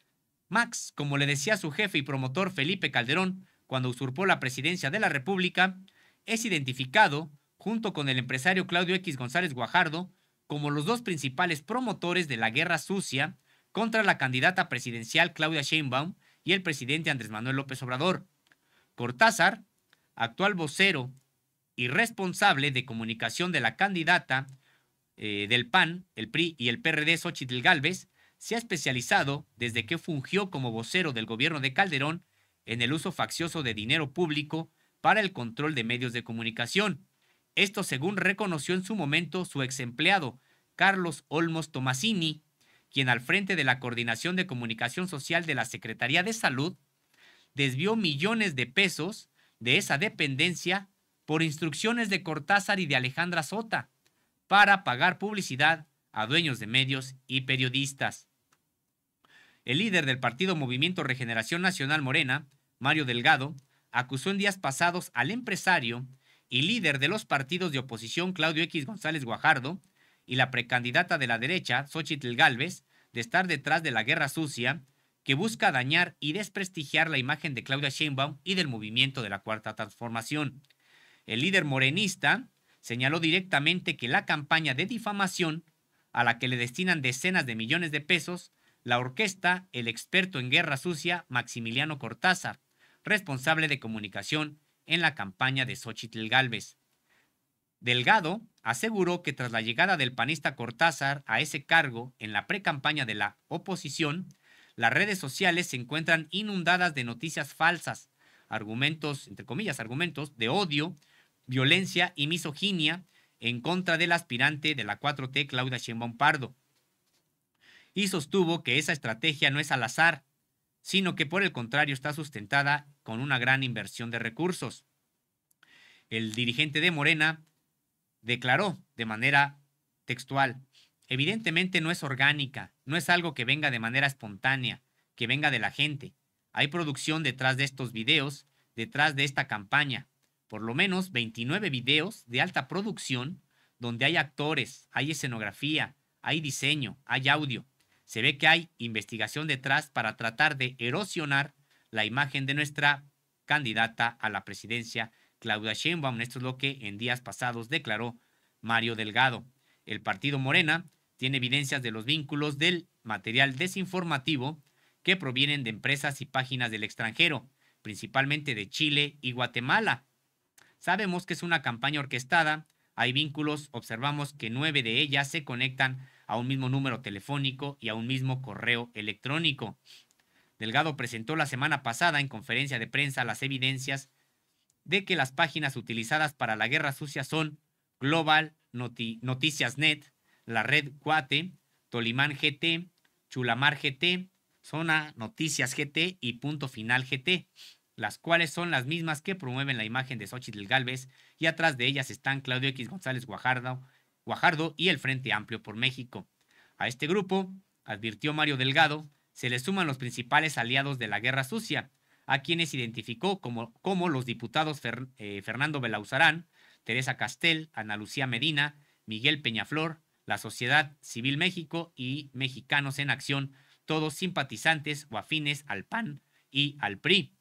Max, como le decía su jefe y promotor Felipe Calderón cuando usurpó la presidencia de la República, es identificado, junto con el empresario Claudio X González Guajardo, como los dos principales promotores de la guerra sucia contra la candidata presidencial Claudia Sheinbaum y el presidente Andrés Manuel López Obrador. Cortázar, actual vocero y responsable de comunicación de la candidata eh, del PAN, el PRI y el PRD Xochitl Galvez, se ha especializado desde que fungió como vocero del gobierno de Calderón en el uso faccioso de dinero público para el control de medios de comunicación, esto según reconoció en su momento su ex empleado, Carlos Olmos Tomasini, quien al frente de la Coordinación de Comunicación Social de la Secretaría de Salud desvió millones de pesos de esa dependencia por instrucciones de Cortázar y de Alejandra Sota para pagar publicidad a dueños de medios y periodistas. El líder del partido Movimiento Regeneración Nacional Morena, Mario Delgado, acusó en días pasados al empresario y líder de los partidos de oposición Claudio X González Guajardo y la precandidata de la derecha, Xochitl Gálvez, de estar detrás de la guerra sucia que busca dañar y desprestigiar la imagen de Claudia Sheinbaum y del movimiento de la Cuarta Transformación. El líder morenista señaló directamente que la campaña de difamación, a la que le destinan decenas de millones de pesos, la orquesta el experto en guerra sucia Maximiliano Cortázar, responsable de comunicación en la campaña de Xochitl Galvez. Delgado aseguró que tras la llegada del panista Cortázar a ese cargo en la precampaña de la oposición, las redes sociales se encuentran inundadas de noticias falsas, argumentos, entre comillas, argumentos de odio, violencia y misoginia en contra del aspirante de la 4T Claudia Sheinbaum Pardo. Y sostuvo que esa estrategia no es al azar, sino que por el contrario está sustentada con una gran inversión de recursos. El dirigente de Morena declaró de manera textual, evidentemente no es orgánica, no es algo que venga de manera espontánea, que venga de la gente. Hay producción detrás de estos videos, detrás de esta campaña, por lo menos 29 videos de alta producción donde hay actores, hay escenografía, hay diseño, hay audio se ve que hay investigación detrás para tratar de erosionar la imagen de nuestra candidata a la presidencia, Claudia Sheinbaum. Esto es lo que en días pasados declaró Mario Delgado. El partido Morena tiene evidencias de los vínculos del material desinformativo que provienen de empresas y páginas del extranjero, principalmente de Chile y Guatemala. Sabemos que es una campaña orquestada, hay vínculos, observamos que nueve de ellas se conectan a un mismo número telefónico y a un mismo correo electrónico. Delgado presentó la semana pasada en conferencia de prensa las evidencias de que las páginas utilizadas para la guerra sucia son Global Noticias Net, la red Cuate, Tolimán GT, Chulamar GT, Zona Noticias GT y Punto Final GT, las cuales son las mismas que promueven la imagen de Xochitl Galvez y atrás de ellas están Claudio X González Guajardo Guajardo y el Frente Amplio por México. A este grupo, advirtió Mario Delgado, se le suman los principales aliados de la Guerra Sucia, a quienes identificó como, los diputados eh, Fernando Belauzarán, Teresa Castel, Ana Lucía Medina, Miguel Peñaflor, la Sociedad Civil México y Mexicanos en Acción, todos simpatizantes o afines al PAN y al PRI.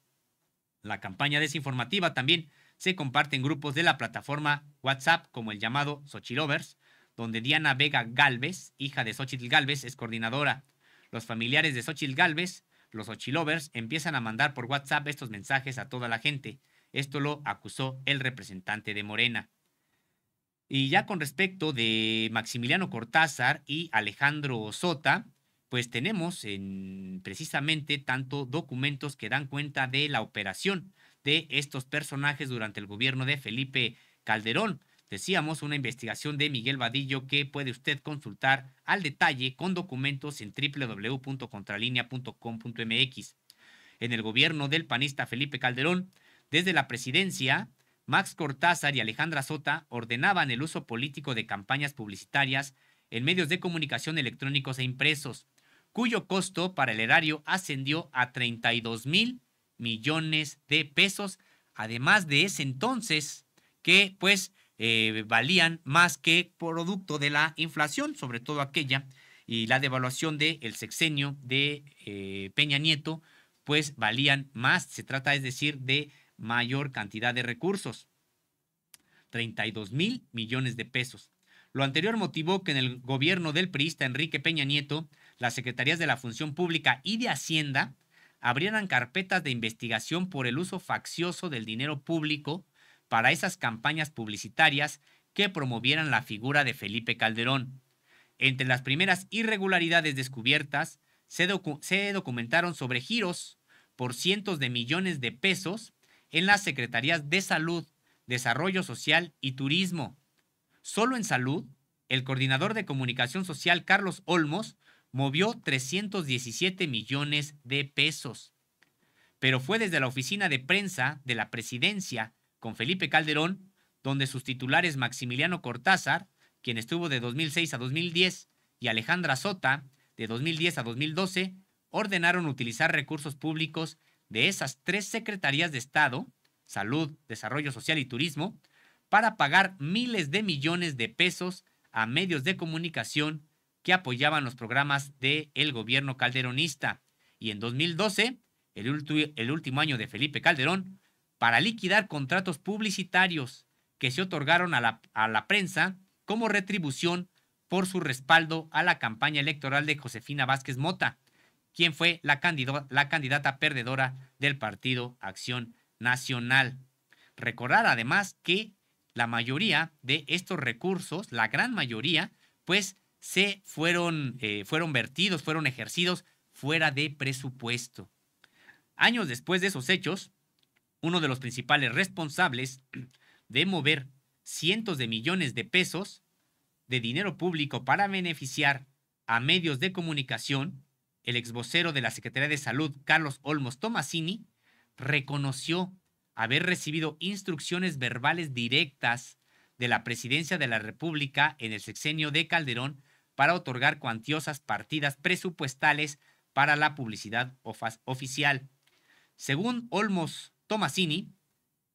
La campaña desinformativa también se comparten grupos de la plataforma WhatsApp como el llamado Xochilovers, donde Diana Vega Galvez, hija de Xochitl Galvez, es coordinadora. Los familiares de Xochitl Galvez, los Xochilovers, empiezan a mandar por WhatsApp estos mensajes a toda la gente. Esto lo acusó el representante de Morena. Y ya con respecto de Maximiliano Cortázar y Alejandro Sota, pues tenemos en, precisamente tanto documentos que dan cuenta de la operación de estos personajes durante el gobierno de Felipe Calderón. Decíamos una investigación de Miguel Vadillo que puede usted consultar al detalle con documentos en www.contralinea.com.mx. En el gobierno del panista Felipe Calderón, desde la presidencia, Max Cortázar y Alejandra Sota ordenaban el uso político de campañas publicitarias en medios de comunicación electrónicos e impresos, cuyo costo para el erario ascendió a 32 mil millones de pesos, además de ese entonces que pues eh, valían más que producto de la inflación, sobre todo aquella, y la devaluación del el sexenio de eh, Peña Nieto, pues valían más, se trata es decir de mayor cantidad de recursos, 32 mil millones de pesos. Lo anterior motivó que en el gobierno del priista Enrique Peña Nieto, las secretarías de la Función Pública y de Hacienda abrieran carpetas de investigación por el uso faccioso del dinero público para esas campañas publicitarias que promovieran la figura de Felipe Calderón. Entre las primeras irregularidades descubiertas, se, documentaron sobre giros por cientos de millones de pesos en las Secretarías de Salud, Desarrollo Social y Turismo. Solo en Salud, el coordinador de comunicación social Carlos Olmos movió 317 millones de pesos. Pero fue desde la oficina de prensa de la presidencia con Felipe Calderón, donde sus titulares Maximiliano Cortázar, quien estuvo de 2006 a 2010, y Alejandra Sota, de 2010 a 2012, ordenaron utilizar recursos públicos de esas tres secretarías de Estado, Salud, Desarrollo Social y Turismo, para pagar miles de millones de pesos a medios de comunicación que apoyaban los programas del gobierno calderonista. Y en 2012, el, último año de Felipe Calderón, para liquidar contratos publicitarios que se otorgaron a la, prensa como retribución por su respaldo a la campaña electoral de Josefina Vázquez Mota, quien fue la, la, candidata perdedora del partido Acción Nacional. Recordar además que la mayoría de estos recursos, la gran mayoría, pues se fueron, eh, fueron vertidos, fueron ejercidos fuera de presupuesto. Años después de esos hechos, uno de los principales responsables de mover cientos de millones de pesos de dinero público para beneficiar a medios de comunicación, el ex vocero de la Secretaría de Salud, Carlos Olmos Tomasini, reconoció haber recibido instrucciones verbales directas de la Presidencia de la República en el sexenio de Calderón para otorgar cuantiosas partidas presupuestales para la publicidad oficial. Según Olmos Tomasini,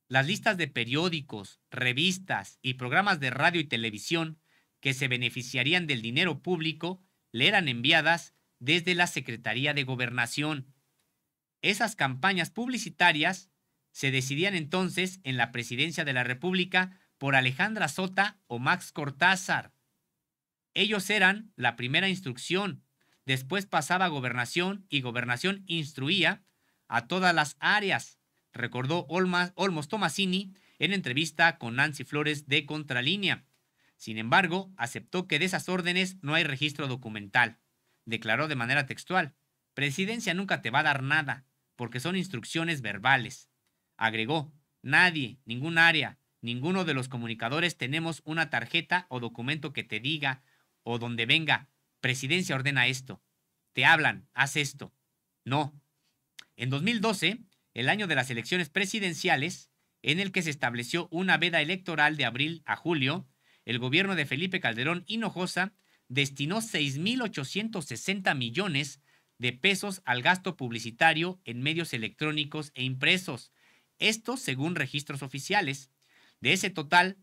las listas de periódicos, revistas y programas de radio y televisión que se beneficiarían del dinero público le eran enviadas desde la Secretaría de Gobernación. Esas campañas publicitarias se decidían entonces en la Presidencia de la República por Alejandra Sota o Max Cortázar, ellos eran la primera instrucción, después pasaba gobernación y gobernación instruía a todas las áreas, recordó Olmos Tomasini en entrevista con Nancy Flores de Contralínea. Sin embargo, aceptó que de esas órdenes no hay registro documental. Declaró de manera textual, Presidencia nunca te va a dar nada, porque son instrucciones verbales. Agregó, nadie, ningún área, ninguno de los comunicadores tenemos una tarjeta o documento que te diga o donde venga, presidencia ordena esto, te hablan, haz esto. No. En 2012, el año de las elecciones presidenciales, en el que se estableció una veda electoral de abril a julio, el gobierno de Felipe Calderón Hinojosa destinó 6.860 millones de pesos al gasto publicitario en medios electrónicos e impresos, esto según registros oficiales. De ese total,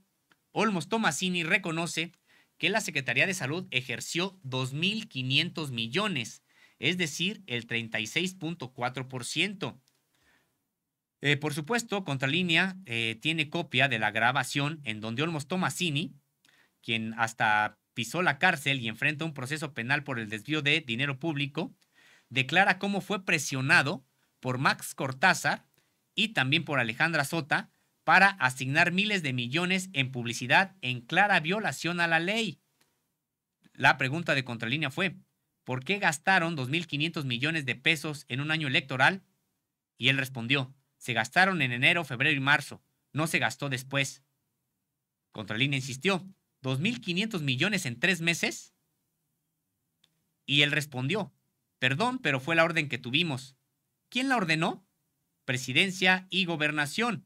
Olmos Tomasini reconoce que la Secretaría de Salud ejerció 2.500 millones, es decir, el 36.4%. Eh, por supuesto, Contralínea eh, tiene copia de la grabación en donde Olmos Tomasini, quien hasta pisó la cárcel y enfrenta un proceso penal por el desvío de dinero público, declara cómo fue presionado por Max Cortázar y también por Alejandra Sota para asignar miles de millones en publicidad en clara violación a la ley. La pregunta de Contralínea fue, ¿por qué gastaron 2.500 millones de pesos en un año electoral? Y él respondió, se gastaron en enero, febrero y marzo, no se gastó después. Contralínea insistió, ¿2.500 millones en tres meses? Y él respondió, perdón, pero fue la orden que tuvimos. ¿Quién la ordenó? Presidencia y gobernación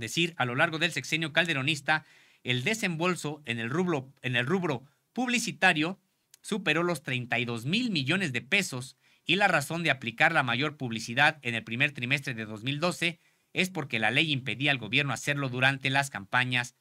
decir, a lo largo del sexenio calderonista, el desembolso en el rubro, en el rubro publicitario superó los 32 mil millones de pesos y la razón de aplicar la mayor publicidad en el primer trimestre de 2012 es porque la ley impedía al gobierno hacerlo durante las campañas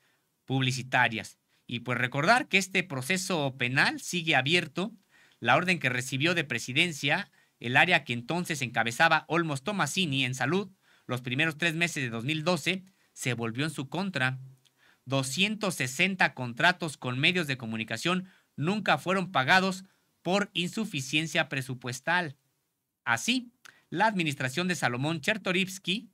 publicitarias. Y pues recordar que este proceso penal sigue abierto. La orden que recibió de presidencia el área que entonces encabezaba Olmos Tomasini en salud los primeros tres meses de 2012 se volvió en su contra. 260 contratos con medios de comunicación nunca fueron pagados por insuficiencia presupuestal. Así, la administración de Salomón Chertorivsky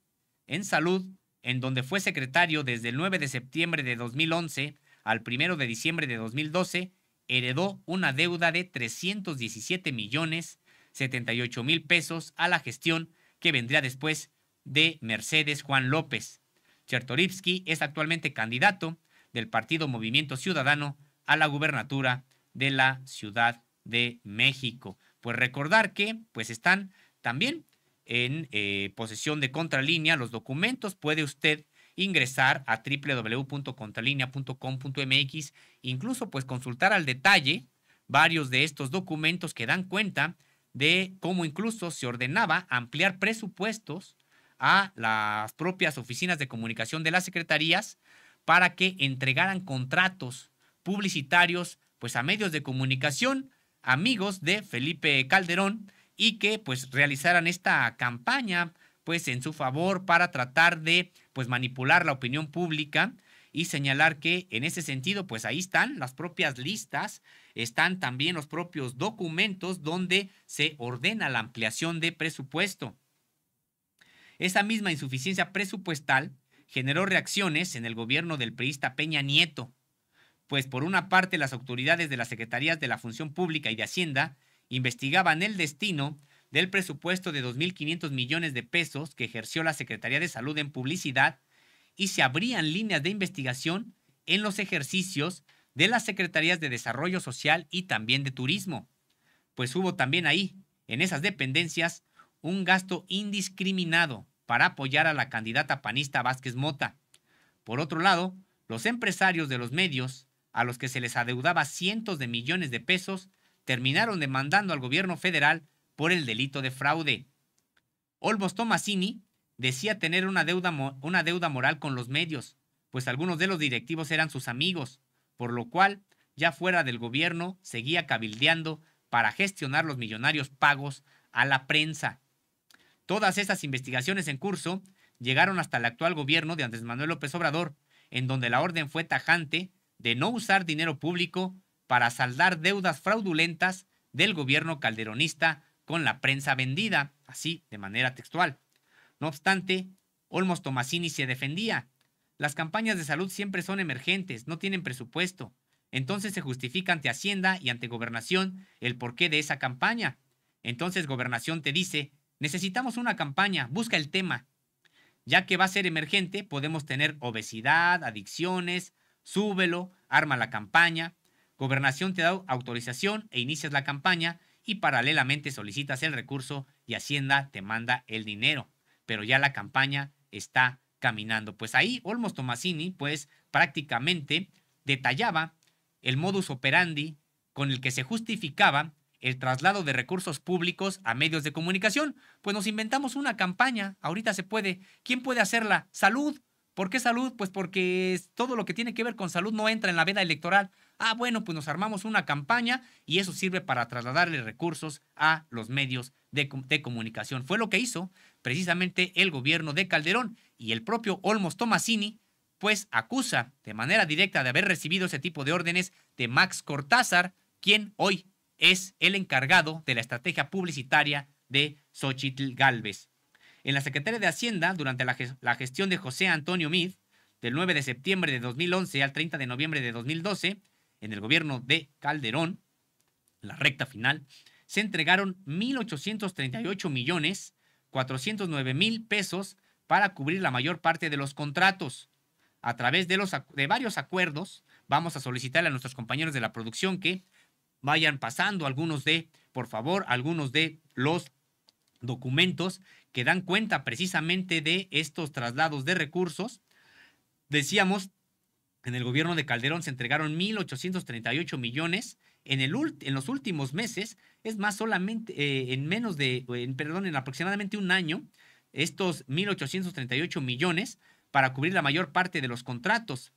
en salud, en donde fue secretario desde el 9 de septiembre de 2011 al 1 de diciembre de 2012, heredó una deuda de 317 millones 78 mil pesos a la gestión que vendría después de Mercedes Juan López. Chertorivsky es actualmente candidato del Partido Movimiento Ciudadano a la gubernatura de la Ciudad de México. Pues recordar que pues están también en eh, posesión de contralínea los documentos. Puede usted ingresar a www.contralinea.com.mx, incluso pues consultar al detalle varios de estos documentos que dan cuenta de cómo incluso se ordenaba ampliar presupuestos a las propias oficinas de comunicación de las secretarías para que entregaran contratos publicitarios pues a medios de comunicación, amigos de Felipe Calderón y que pues realizaran esta campaña pues en su favor para tratar de pues manipular la opinión pública y señalar que en ese sentido pues ahí están las propias listas, están también los propios documentos donde se ordena la ampliación de presupuesto. Esa misma insuficiencia presupuestal generó reacciones en el gobierno del priista Peña Nieto, pues por una parte las autoridades de las Secretarías de la Función Pública y de Hacienda investigaban el destino del presupuesto de 2.500 millones de pesos que ejerció la Secretaría de Salud en publicidad y se abrían líneas de investigación en los ejercicios de las Secretarías de Desarrollo Social y también de Turismo, pues hubo también ahí, en esas dependencias, un gasto indiscriminado para apoyar a la candidata panista Vázquez Mota. Por otro lado, los empresarios de los medios, a los que se les adeudaba cientos de millones de pesos, terminaron demandando al gobierno federal por el delito de fraude. Olmos Tomasini decía tener una deuda, una deuda moral con los medios, pues algunos de los directivos eran sus amigos, por lo cual, ya fuera del gobierno, seguía cabildeando para gestionar los millonarios pagos a la prensa. Todas estas investigaciones en curso llegaron hasta el actual gobierno de Andrés Manuel López Obrador, en donde la orden fue tajante de no usar dinero público para saldar deudas fraudulentas del gobierno calderonista con la prensa vendida, así de manera textual. No obstante, Olmos Tomasini se defendía. Las campañas de salud siempre son emergentes, no tienen presupuesto. Entonces se justifica ante Hacienda y ante Gobernación el porqué de esa campaña. Entonces Gobernación te dice Necesitamos una campaña, busca el tema. Ya que va a ser emergente, podemos tener obesidad, adicciones, súbelo, arma la campaña. Gobernación te da autorización e inicias la campaña y paralelamente solicitas el recurso y Hacienda te manda el dinero. Pero ya la campaña está caminando. Pues ahí Olmos Tomasini, pues prácticamente detallaba el modus operandi con el que se justificaba el traslado de recursos públicos a medios de comunicación. Pues nos inventamos una campaña, ahorita se puede. ¿Quién puede hacerla? Salud. ¿Por qué salud? Pues porque todo lo que tiene que ver con salud no entra en la veda electoral. Ah, bueno, pues nos armamos una campaña y eso sirve para trasladarle recursos a los medios de, comunicación. Fue lo que hizo precisamente el gobierno de Calderón y el propio Olmos Tomasini, pues acusa de manera directa de haber recibido ese tipo de órdenes de Max Cortázar, quien hoy es el encargado de la estrategia publicitaria de Xochitl Galvez. En la Secretaría de Hacienda, durante la, gestión de José Antonio Mid, del 9 de septiembre de 2011 al 30 de noviembre de 2012, en el gobierno de Calderón, la recta final, se entregaron 1.838 millones 409 mil pesos para cubrir la mayor parte de los contratos. A través de, los, de varios acuerdos, vamos a solicitarle a nuestros compañeros de la producción que Vayan pasando algunos de, por favor, algunos de los documentos que dan cuenta precisamente de estos traslados de recursos. Decíamos, en el gobierno de Calderón se entregaron 1.838 millones. En, el en los últimos meses, es más, solamente eh, en menos de, en, perdón, en aproximadamente un año, estos 1.838 millones para cubrir la mayor parte de los contratos.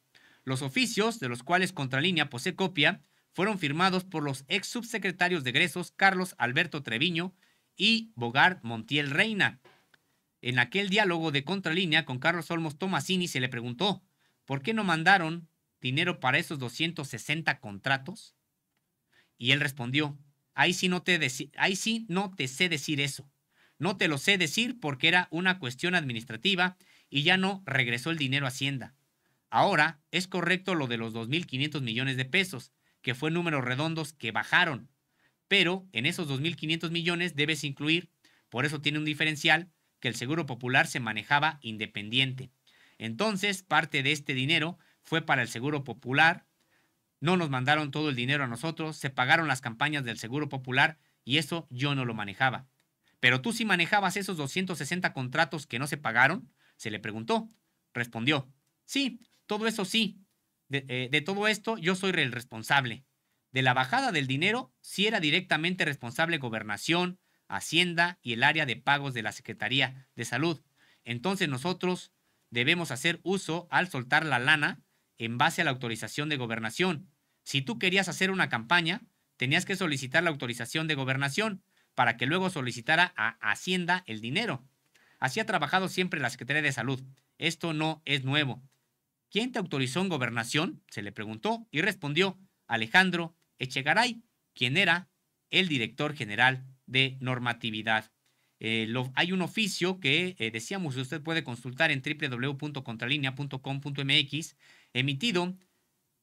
Los oficios, de los cuales Contralínea posee copia, fueron firmados por los ex subsecretarios de egresos Carlos Alberto Treviño y Bogar Montiel Reina. En aquel diálogo de contralínea con Carlos Olmos Tomasini se le preguntó, ¿por qué no mandaron dinero para esos 260 contratos? Y él respondió, ahí sí no te, ahí sí no te sé decir eso. No te lo sé decir porque era una cuestión administrativa y ya no regresó el dinero a Hacienda. Ahora es correcto lo de los 2.500 millones de pesos, que fue números redondos que bajaron. Pero en esos 2.500 millones debes incluir, por eso tiene un diferencial, que el Seguro Popular se manejaba independiente. Entonces, parte de este dinero fue para el Seguro Popular. No nos mandaron todo el dinero a nosotros, se pagaron las campañas del Seguro Popular y eso yo no lo manejaba. Pero tú sí manejabas esos 260 contratos que no se pagaron, se le preguntó. Respondió, sí, todo eso sí, eh, de, todo esto yo soy el responsable. De la bajada del dinero, si era directamente responsable gobernación, Hacienda y el área de pagos de la Secretaría de Salud. Entonces nosotros debemos hacer uso al soltar la lana en base a la autorización de gobernación. Si tú querías hacer una campaña, tenías que solicitar la autorización de gobernación para que luego solicitara a Hacienda el dinero. Así ha trabajado siempre la Secretaría de Salud. Esto no es nuevo. ¿Quién te autorizó en gobernación? Se le preguntó y respondió Alejandro Echegaray, quien era el director general de normatividad. Eh, hay un oficio que eh, decíamos usted puede consultar en www.contralinea.com.mx, emitido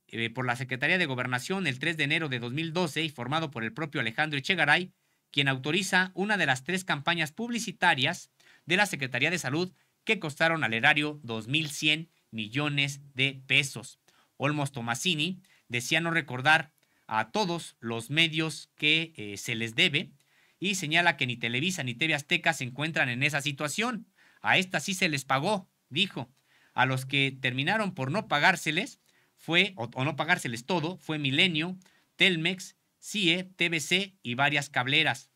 eh, por la Secretaría de Gobernación el 3 de enero de 2012 y formado por el propio Alejandro Echegaray, quien autoriza una de las tres campañas publicitarias de la Secretaría de Salud que costaron al erario 2.100 millones de pesos. Olmos Tomasini decía no recordar a todos los medios que eh, se les debe y señala que ni Televisa ni TV Azteca se encuentran en esa situación. A esta sí se les pagó, dijo. A los que terminaron por no pagárseles fue, o, o no pagárseles todo, fue Milenio, Telmex, CIE, TBC y varias cableras.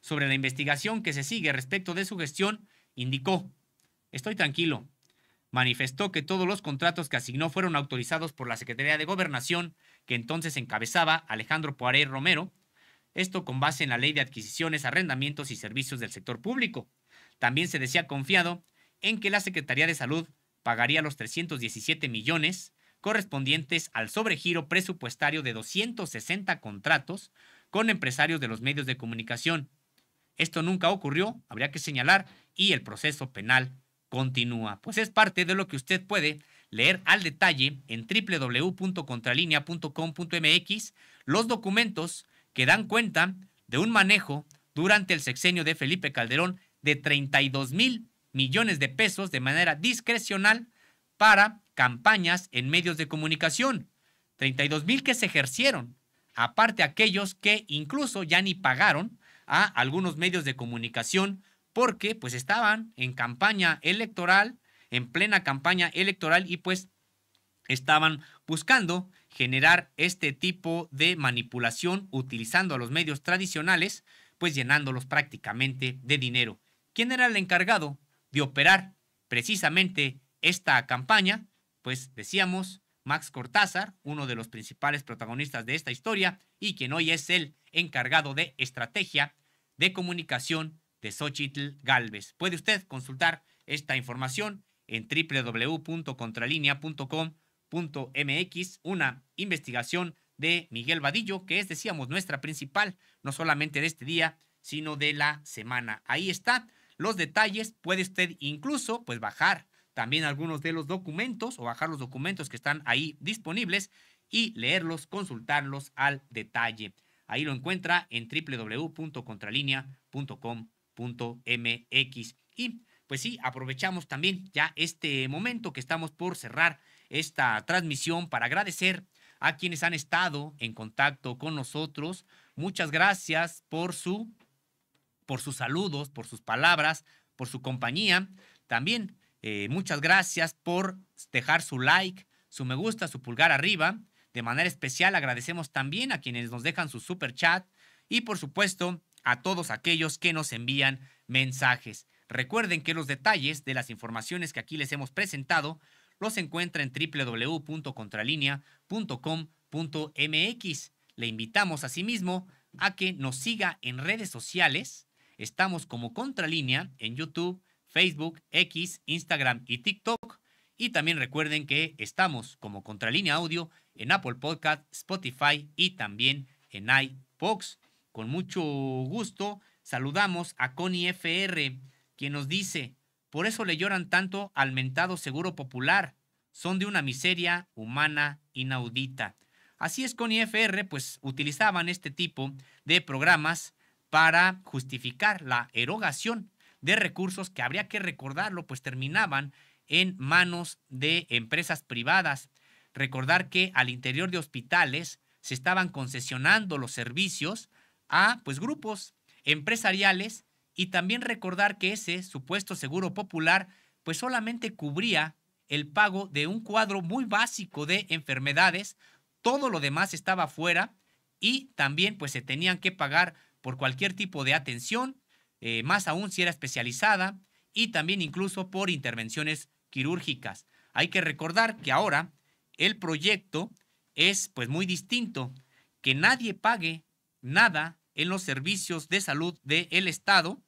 Sobre la investigación que se sigue respecto de su gestión, indicó, estoy tranquilo, manifestó que todos los contratos que asignó fueron autorizados por la Secretaría de Gobernación, que entonces encabezaba Alejandro Poiré Romero, esto con base en la Ley de Adquisiciones, Arrendamientos y Servicios del Sector Público. También se decía confiado en que la Secretaría de Salud pagaría los 317 millones correspondientes al sobregiro presupuestario de 260 contratos con empresarios de los medios de comunicación. Esto nunca ocurrió, habría que señalar, y el proceso penal continúa. Pues es parte de lo que usted puede leer al detalle en www.contralinea.com.mx los documentos que dan cuenta de un manejo durante el sexenio de Felipe Calderón de 32 mil millones de pesos de manera discrecional para campañas en medios de comunicación. 32 mil que se ejercieron, aparte aquellos que incluso ya ni pagaron a algunos medios de comunicación porque pues estaban en campaña electoral, en plena campaña electoral y pues estaban buscando generar este tipo de manipulación utilizando a los medios tradicionales, pues llenándolos prácticamente de dinero. ¿Quién era el encargado de operar precisamente esta campaña? Pues decíamos Max Cortázar, uno de los principales protagonistas de esta historia y quien hoy es el encargado de estrategia de comunicación de Xochitl Galvez. Puede usted consultar esta información en www.contralinea.com.mx, una investigación de Miguel Vadillo, que es, decíamos, nuestra principal, no solamente de este día, sino de la semana. Ahí está los detalles, puede usted incluso pues bajar también algunos de los documentos o bajar los documentos que están ahí disponibles y leerlos, consultarlos al detalle. Ahí lo encuentra en www.contralinea.com. Y pues sí, aprovechamos también ya este momento que estamos por cerrar esta transmisión para agradecer a quienes han estado en contacto con nosotros. Muchas gracias por su por sus saludos, por sus palabras, por su compañía. También muchas gracias por dejar su like, su me gusta, su pulgar arriba. De manera especial agradecemos también a quienes nos dejan su super chat y por supuesto a todos aquellos que nos envían mensajes. Recuerden que los detalles de las informaciones que aquí les hemos presentado los encuentra en www.contralinea.com.mx. Le invitamos asimismo a que nos siga en redes sociales. Estamos como Contralínea en YouTube, Facebook, X, Instagram y TikTok. Y también recuerden que estamos como Contralínea Audio en Apple Podcast, Spotify y también en iPods. Con mucho gusto saludamos a Connie FR, quien nos dice, por eso le lloran tanto al mentado Seguro Popular. Son de una miseria humana inaudita. Así es, Connie FR, pues utilizaban este tipo de programas para justificar la erogación de recursos que habría que recordarlo, pues terminaban en manos de empresas privadas. Recordar que al interior de hospitales se estaban concesionando los servicios a pues, grupos empresariales y también recordar que ese supuesto seguro popular pues solamente cubría el pago de un cuadro muy básico de enfermedades, todo lo demás estaba fuera y también pues se tenían que pagar por cualquier tipo de atención, eh, más aún si era especializada y también incluso por intervenciones quirúrgicas. Hay que recordar que ahora el proyecto es pues muy distinto, que nadie pague nada en los servicios de salud del Estado,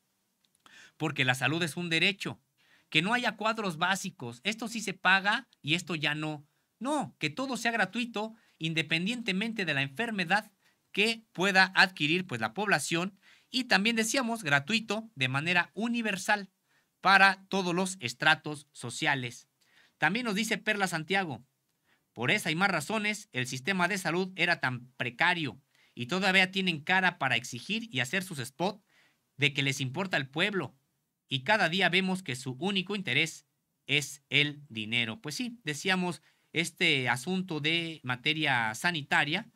porque la salud es un derecho. Que no haya cuadros básicos, esto sí se paga y esto ya no. No, que todo sea gratuito independientemente de la enfermedad que pueda adquirir pues la población y también decíamos gratuito de manera universal para todos los estratos sociales. También nos dice Perla Santiago, por esa y más razones el sistema de salud era tan precario y todavía tienen cara para exigir y hacer sus spot de que les importa el pueblo. Y cada día vemos que su único interés es el dinero. Pues sí, decíamos este asunto de materia sanitaria,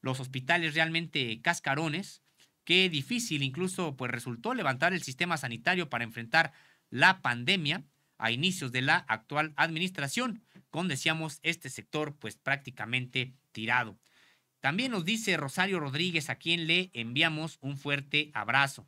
los hospitales realmente cascarones, qué difícil incluso pues resultó levantar el sistema sanitario para enfrentar la pandemia a inicios de la actual administración, con decíamos este sector pues prácticamente tirado. También nos dice Rosario Rodríguez, a quien le enviamos un fuerte abrazo.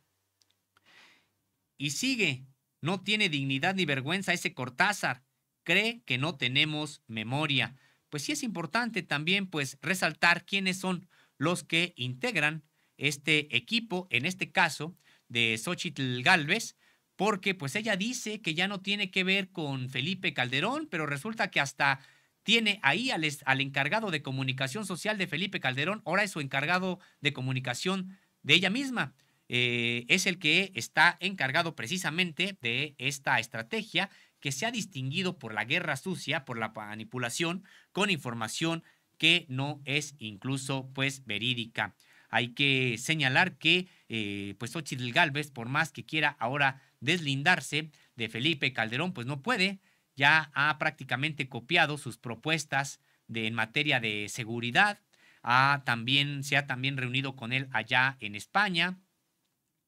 Y sigue, no tiene dignidad ni vergüenza ese Cortázar, cree que no tenemos memoria. Pues sí es importante también pues resaltar quiénes son los que integran este equipo, en este caso de Xochitl Galvez, porque pues ella dice que ya no tiene que ver con Felipe Calderón, pero resulta que hasta tiene ahí al, encargado de comunicación social de Felipe Calderón, ahora es su encargado de comunicación de ella misma. Eh, es el que está encargado precisamente de esta estrategia que se ha distinguido por la guerra sucia, por la manipulación con información que no es incluso pues verídica. Hay que señalar que eh, pues Ochil Gálvez, por más que quiera ahora deslindarse de Felipe Calderón, pues no puede, ya ha prácticamente copiado sus propuestas de, en materia de seguridad. Ha también, se ha también reunido con él allá en España.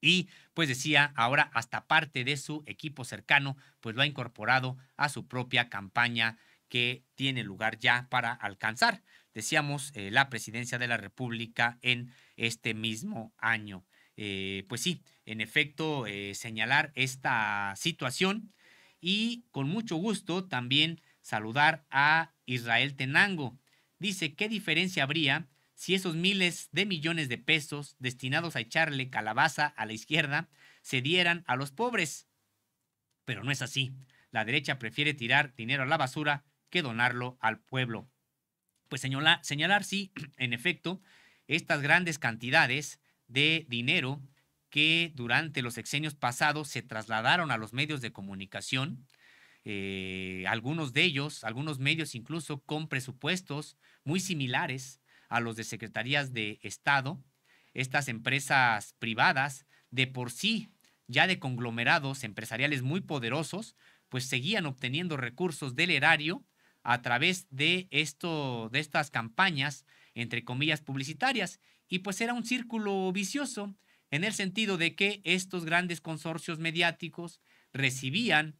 Y pues decía, ahora hasta parte de su equipo cercano, pues lo ha incorporado a su propia campaña que tiene lugar ya para alcanzar, decíamos, eh, la presidencia de la República en este mismo año. Eh, pues sí, en efecto, eh, señalar esta situación y con mucho gusto también saludar a Israel Tenango. Dice, ¿qué diferencia habría si esos miles de millones de pesos destinados a echarle calabaza a la izquierda se dieran a los pobres? Pero no es así. La derecha prefiere tirar dinero a la basura que donarlo al pueblo. Pues señalar, sí, en efecto, estas grandes cantidades de dinero que durante los exenios pasados se trasladaron a los medios de comunicación, eh, algunos de ellos, algunos medios incluso con presupuestos muy similares a los de secretarías de Estado, estas empresas privadas, de por sí ya de conglomerados empresariales muy poderosos, pues seguían obteniendo recursos del erario a través de, esto, de estas campañas, entre comillas, publicitarias. Y pues era un círculo vicioso en el sentido de que estos grandes consorcios mediáticos recibían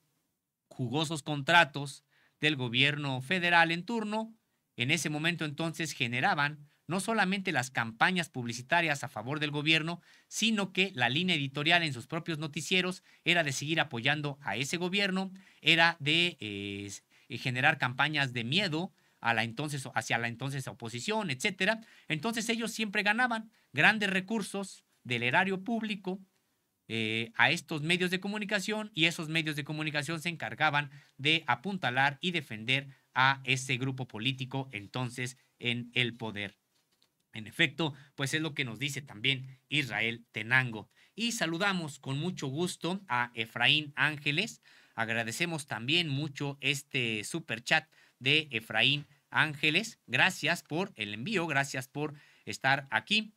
jugosos contratos del gobierno federal en turno, en ese momento entonces generaban no solamente las campañas publicitarias a favor del gobierno, sino que la línea editorial en sus propios noticieros era de seguir apoyando a ese gobierno, era de eh, eh, generar campañas de miedo a la entonces, hacia la entonces oposición, etcétera. Entonces ellos siempre ganaban grandes recursos del erario público eh, a estos medios de comunicación y esos medios de comunicación se encargaban de apuntalar y defender a ese grupo político entonces en el poder. En efecto, pues es lo que nos dice también Israel Tenango. Y saludamos con mucho gusto a Efraín Ángeles. Agradecemos también mucho este super chat de Efraín Ángeles. Gracias por el envío, gracias por estar aquí.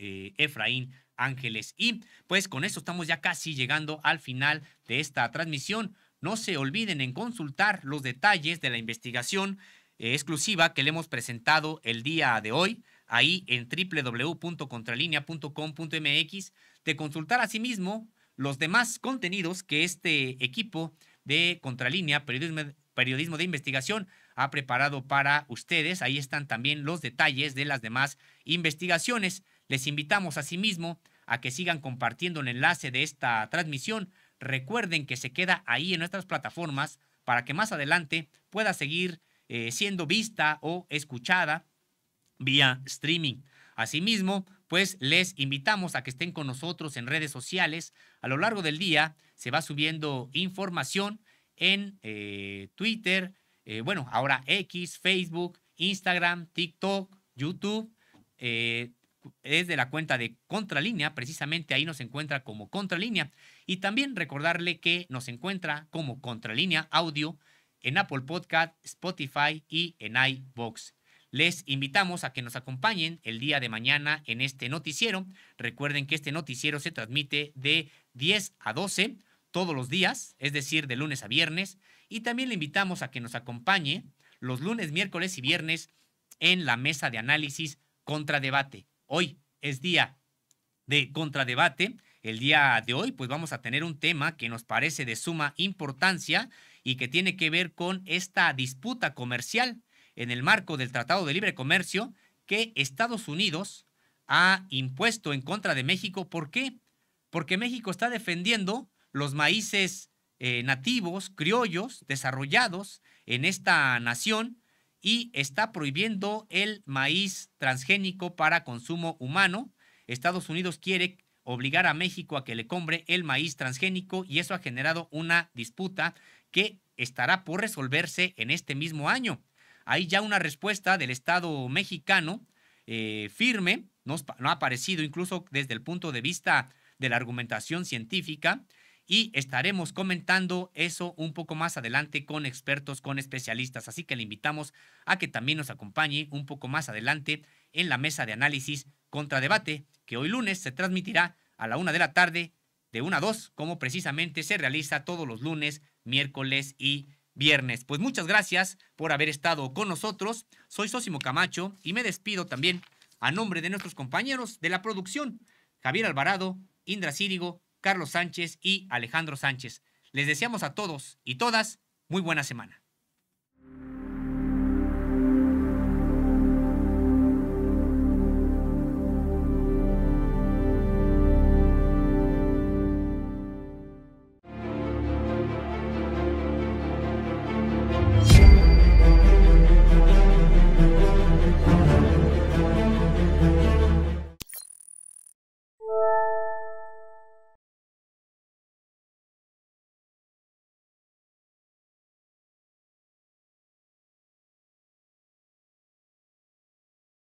Eh, Efraín Ángeles. Y pues con eso estamos ya casi llegando al final de esta transmisión. No se olviden en consultar los detalles de la investigación eh, exclusiva que le hemos presentado el día de hoy, ahí en www.contralinea.com.mx, de consultar asimismo los demás contenidos que este equipo de Contralínea Periodismo de Investigación ha preparado para ustedes. Ahí están también los detalles de las demás investigaciones. Les invitamos asimismo a que sigan compartiendo el enlace de esta transmisión. Recuerden que se queda ahí en nuestras plataformas para que más adelante pueda seguir eh, siendo vista o escuchada vía streaming. Asimismo, pues les invitamos a que estén con nosotros en redes sociales. A lo largo del día se va subiendo información en eh, Twitter, eh, bueno, ahora X, Facebook, Instagram, TikTok, YouTube. Es de la cuenta de Contralínea, precisamente ahí nos encuentra como Contralínea. Y también recordarle que nos encuentra como Contralínea Audio en Apple Podcast, Spotify y en iBox. Les invitamos a que nos acompañen el día de mañana en este noticiero. Recuerden que este noticiero se transmite de 10 a 12 todos los días, es decir, de lunes a viernes. Y también le invitamos a que nos acompañe los lunes, miércoles y viernes en la mesa de análisis contra debate Hoy es día de contradebate. El día de hoy, pues vamos a tener un tema que nos parece de suma importancia y que tiene que ver con esta disputa comercial en el marco del Tratado de Libre Comercio que Estados Unidos ha impuesto en contra de México. ¿Por qué? Porque México está defendiendo los maíces eh, nativos, criollos, desarrollados en esta nación y está prohibiendo el maíz transgénico para consumo humano. Estados Unidos quiere obligar a México a que le compre el maíz transgénico y eso ha generado una disputa que estará por resolverse en este mismo año. Hay ya una respuesta del Estado mexicano eh, firme, no, no ha aparecido incluso desde el punto de vista de la argumentación científica, y estaremos comentando eso un poco más adelante con expertos, con especialistas. Así que le invitamos a que también nos acompañe un poco más adelante en la mesa de análisis contra debate, que hoy lunes se transmitirá a la una de la tarde, de una a dos, como precisamente se realiza todos los lunes, miércoles y viernes. Pues muchas gracias por haber estado con nosotros. Soy Sosimo Camacho y me despido también a nombre de nuestros compañeros de la producción, Javier Alvarado, Indra Círigo, Carlos Sánchez y Alejandro Sánchez. Les deseamos a todos y todas muy buena semana.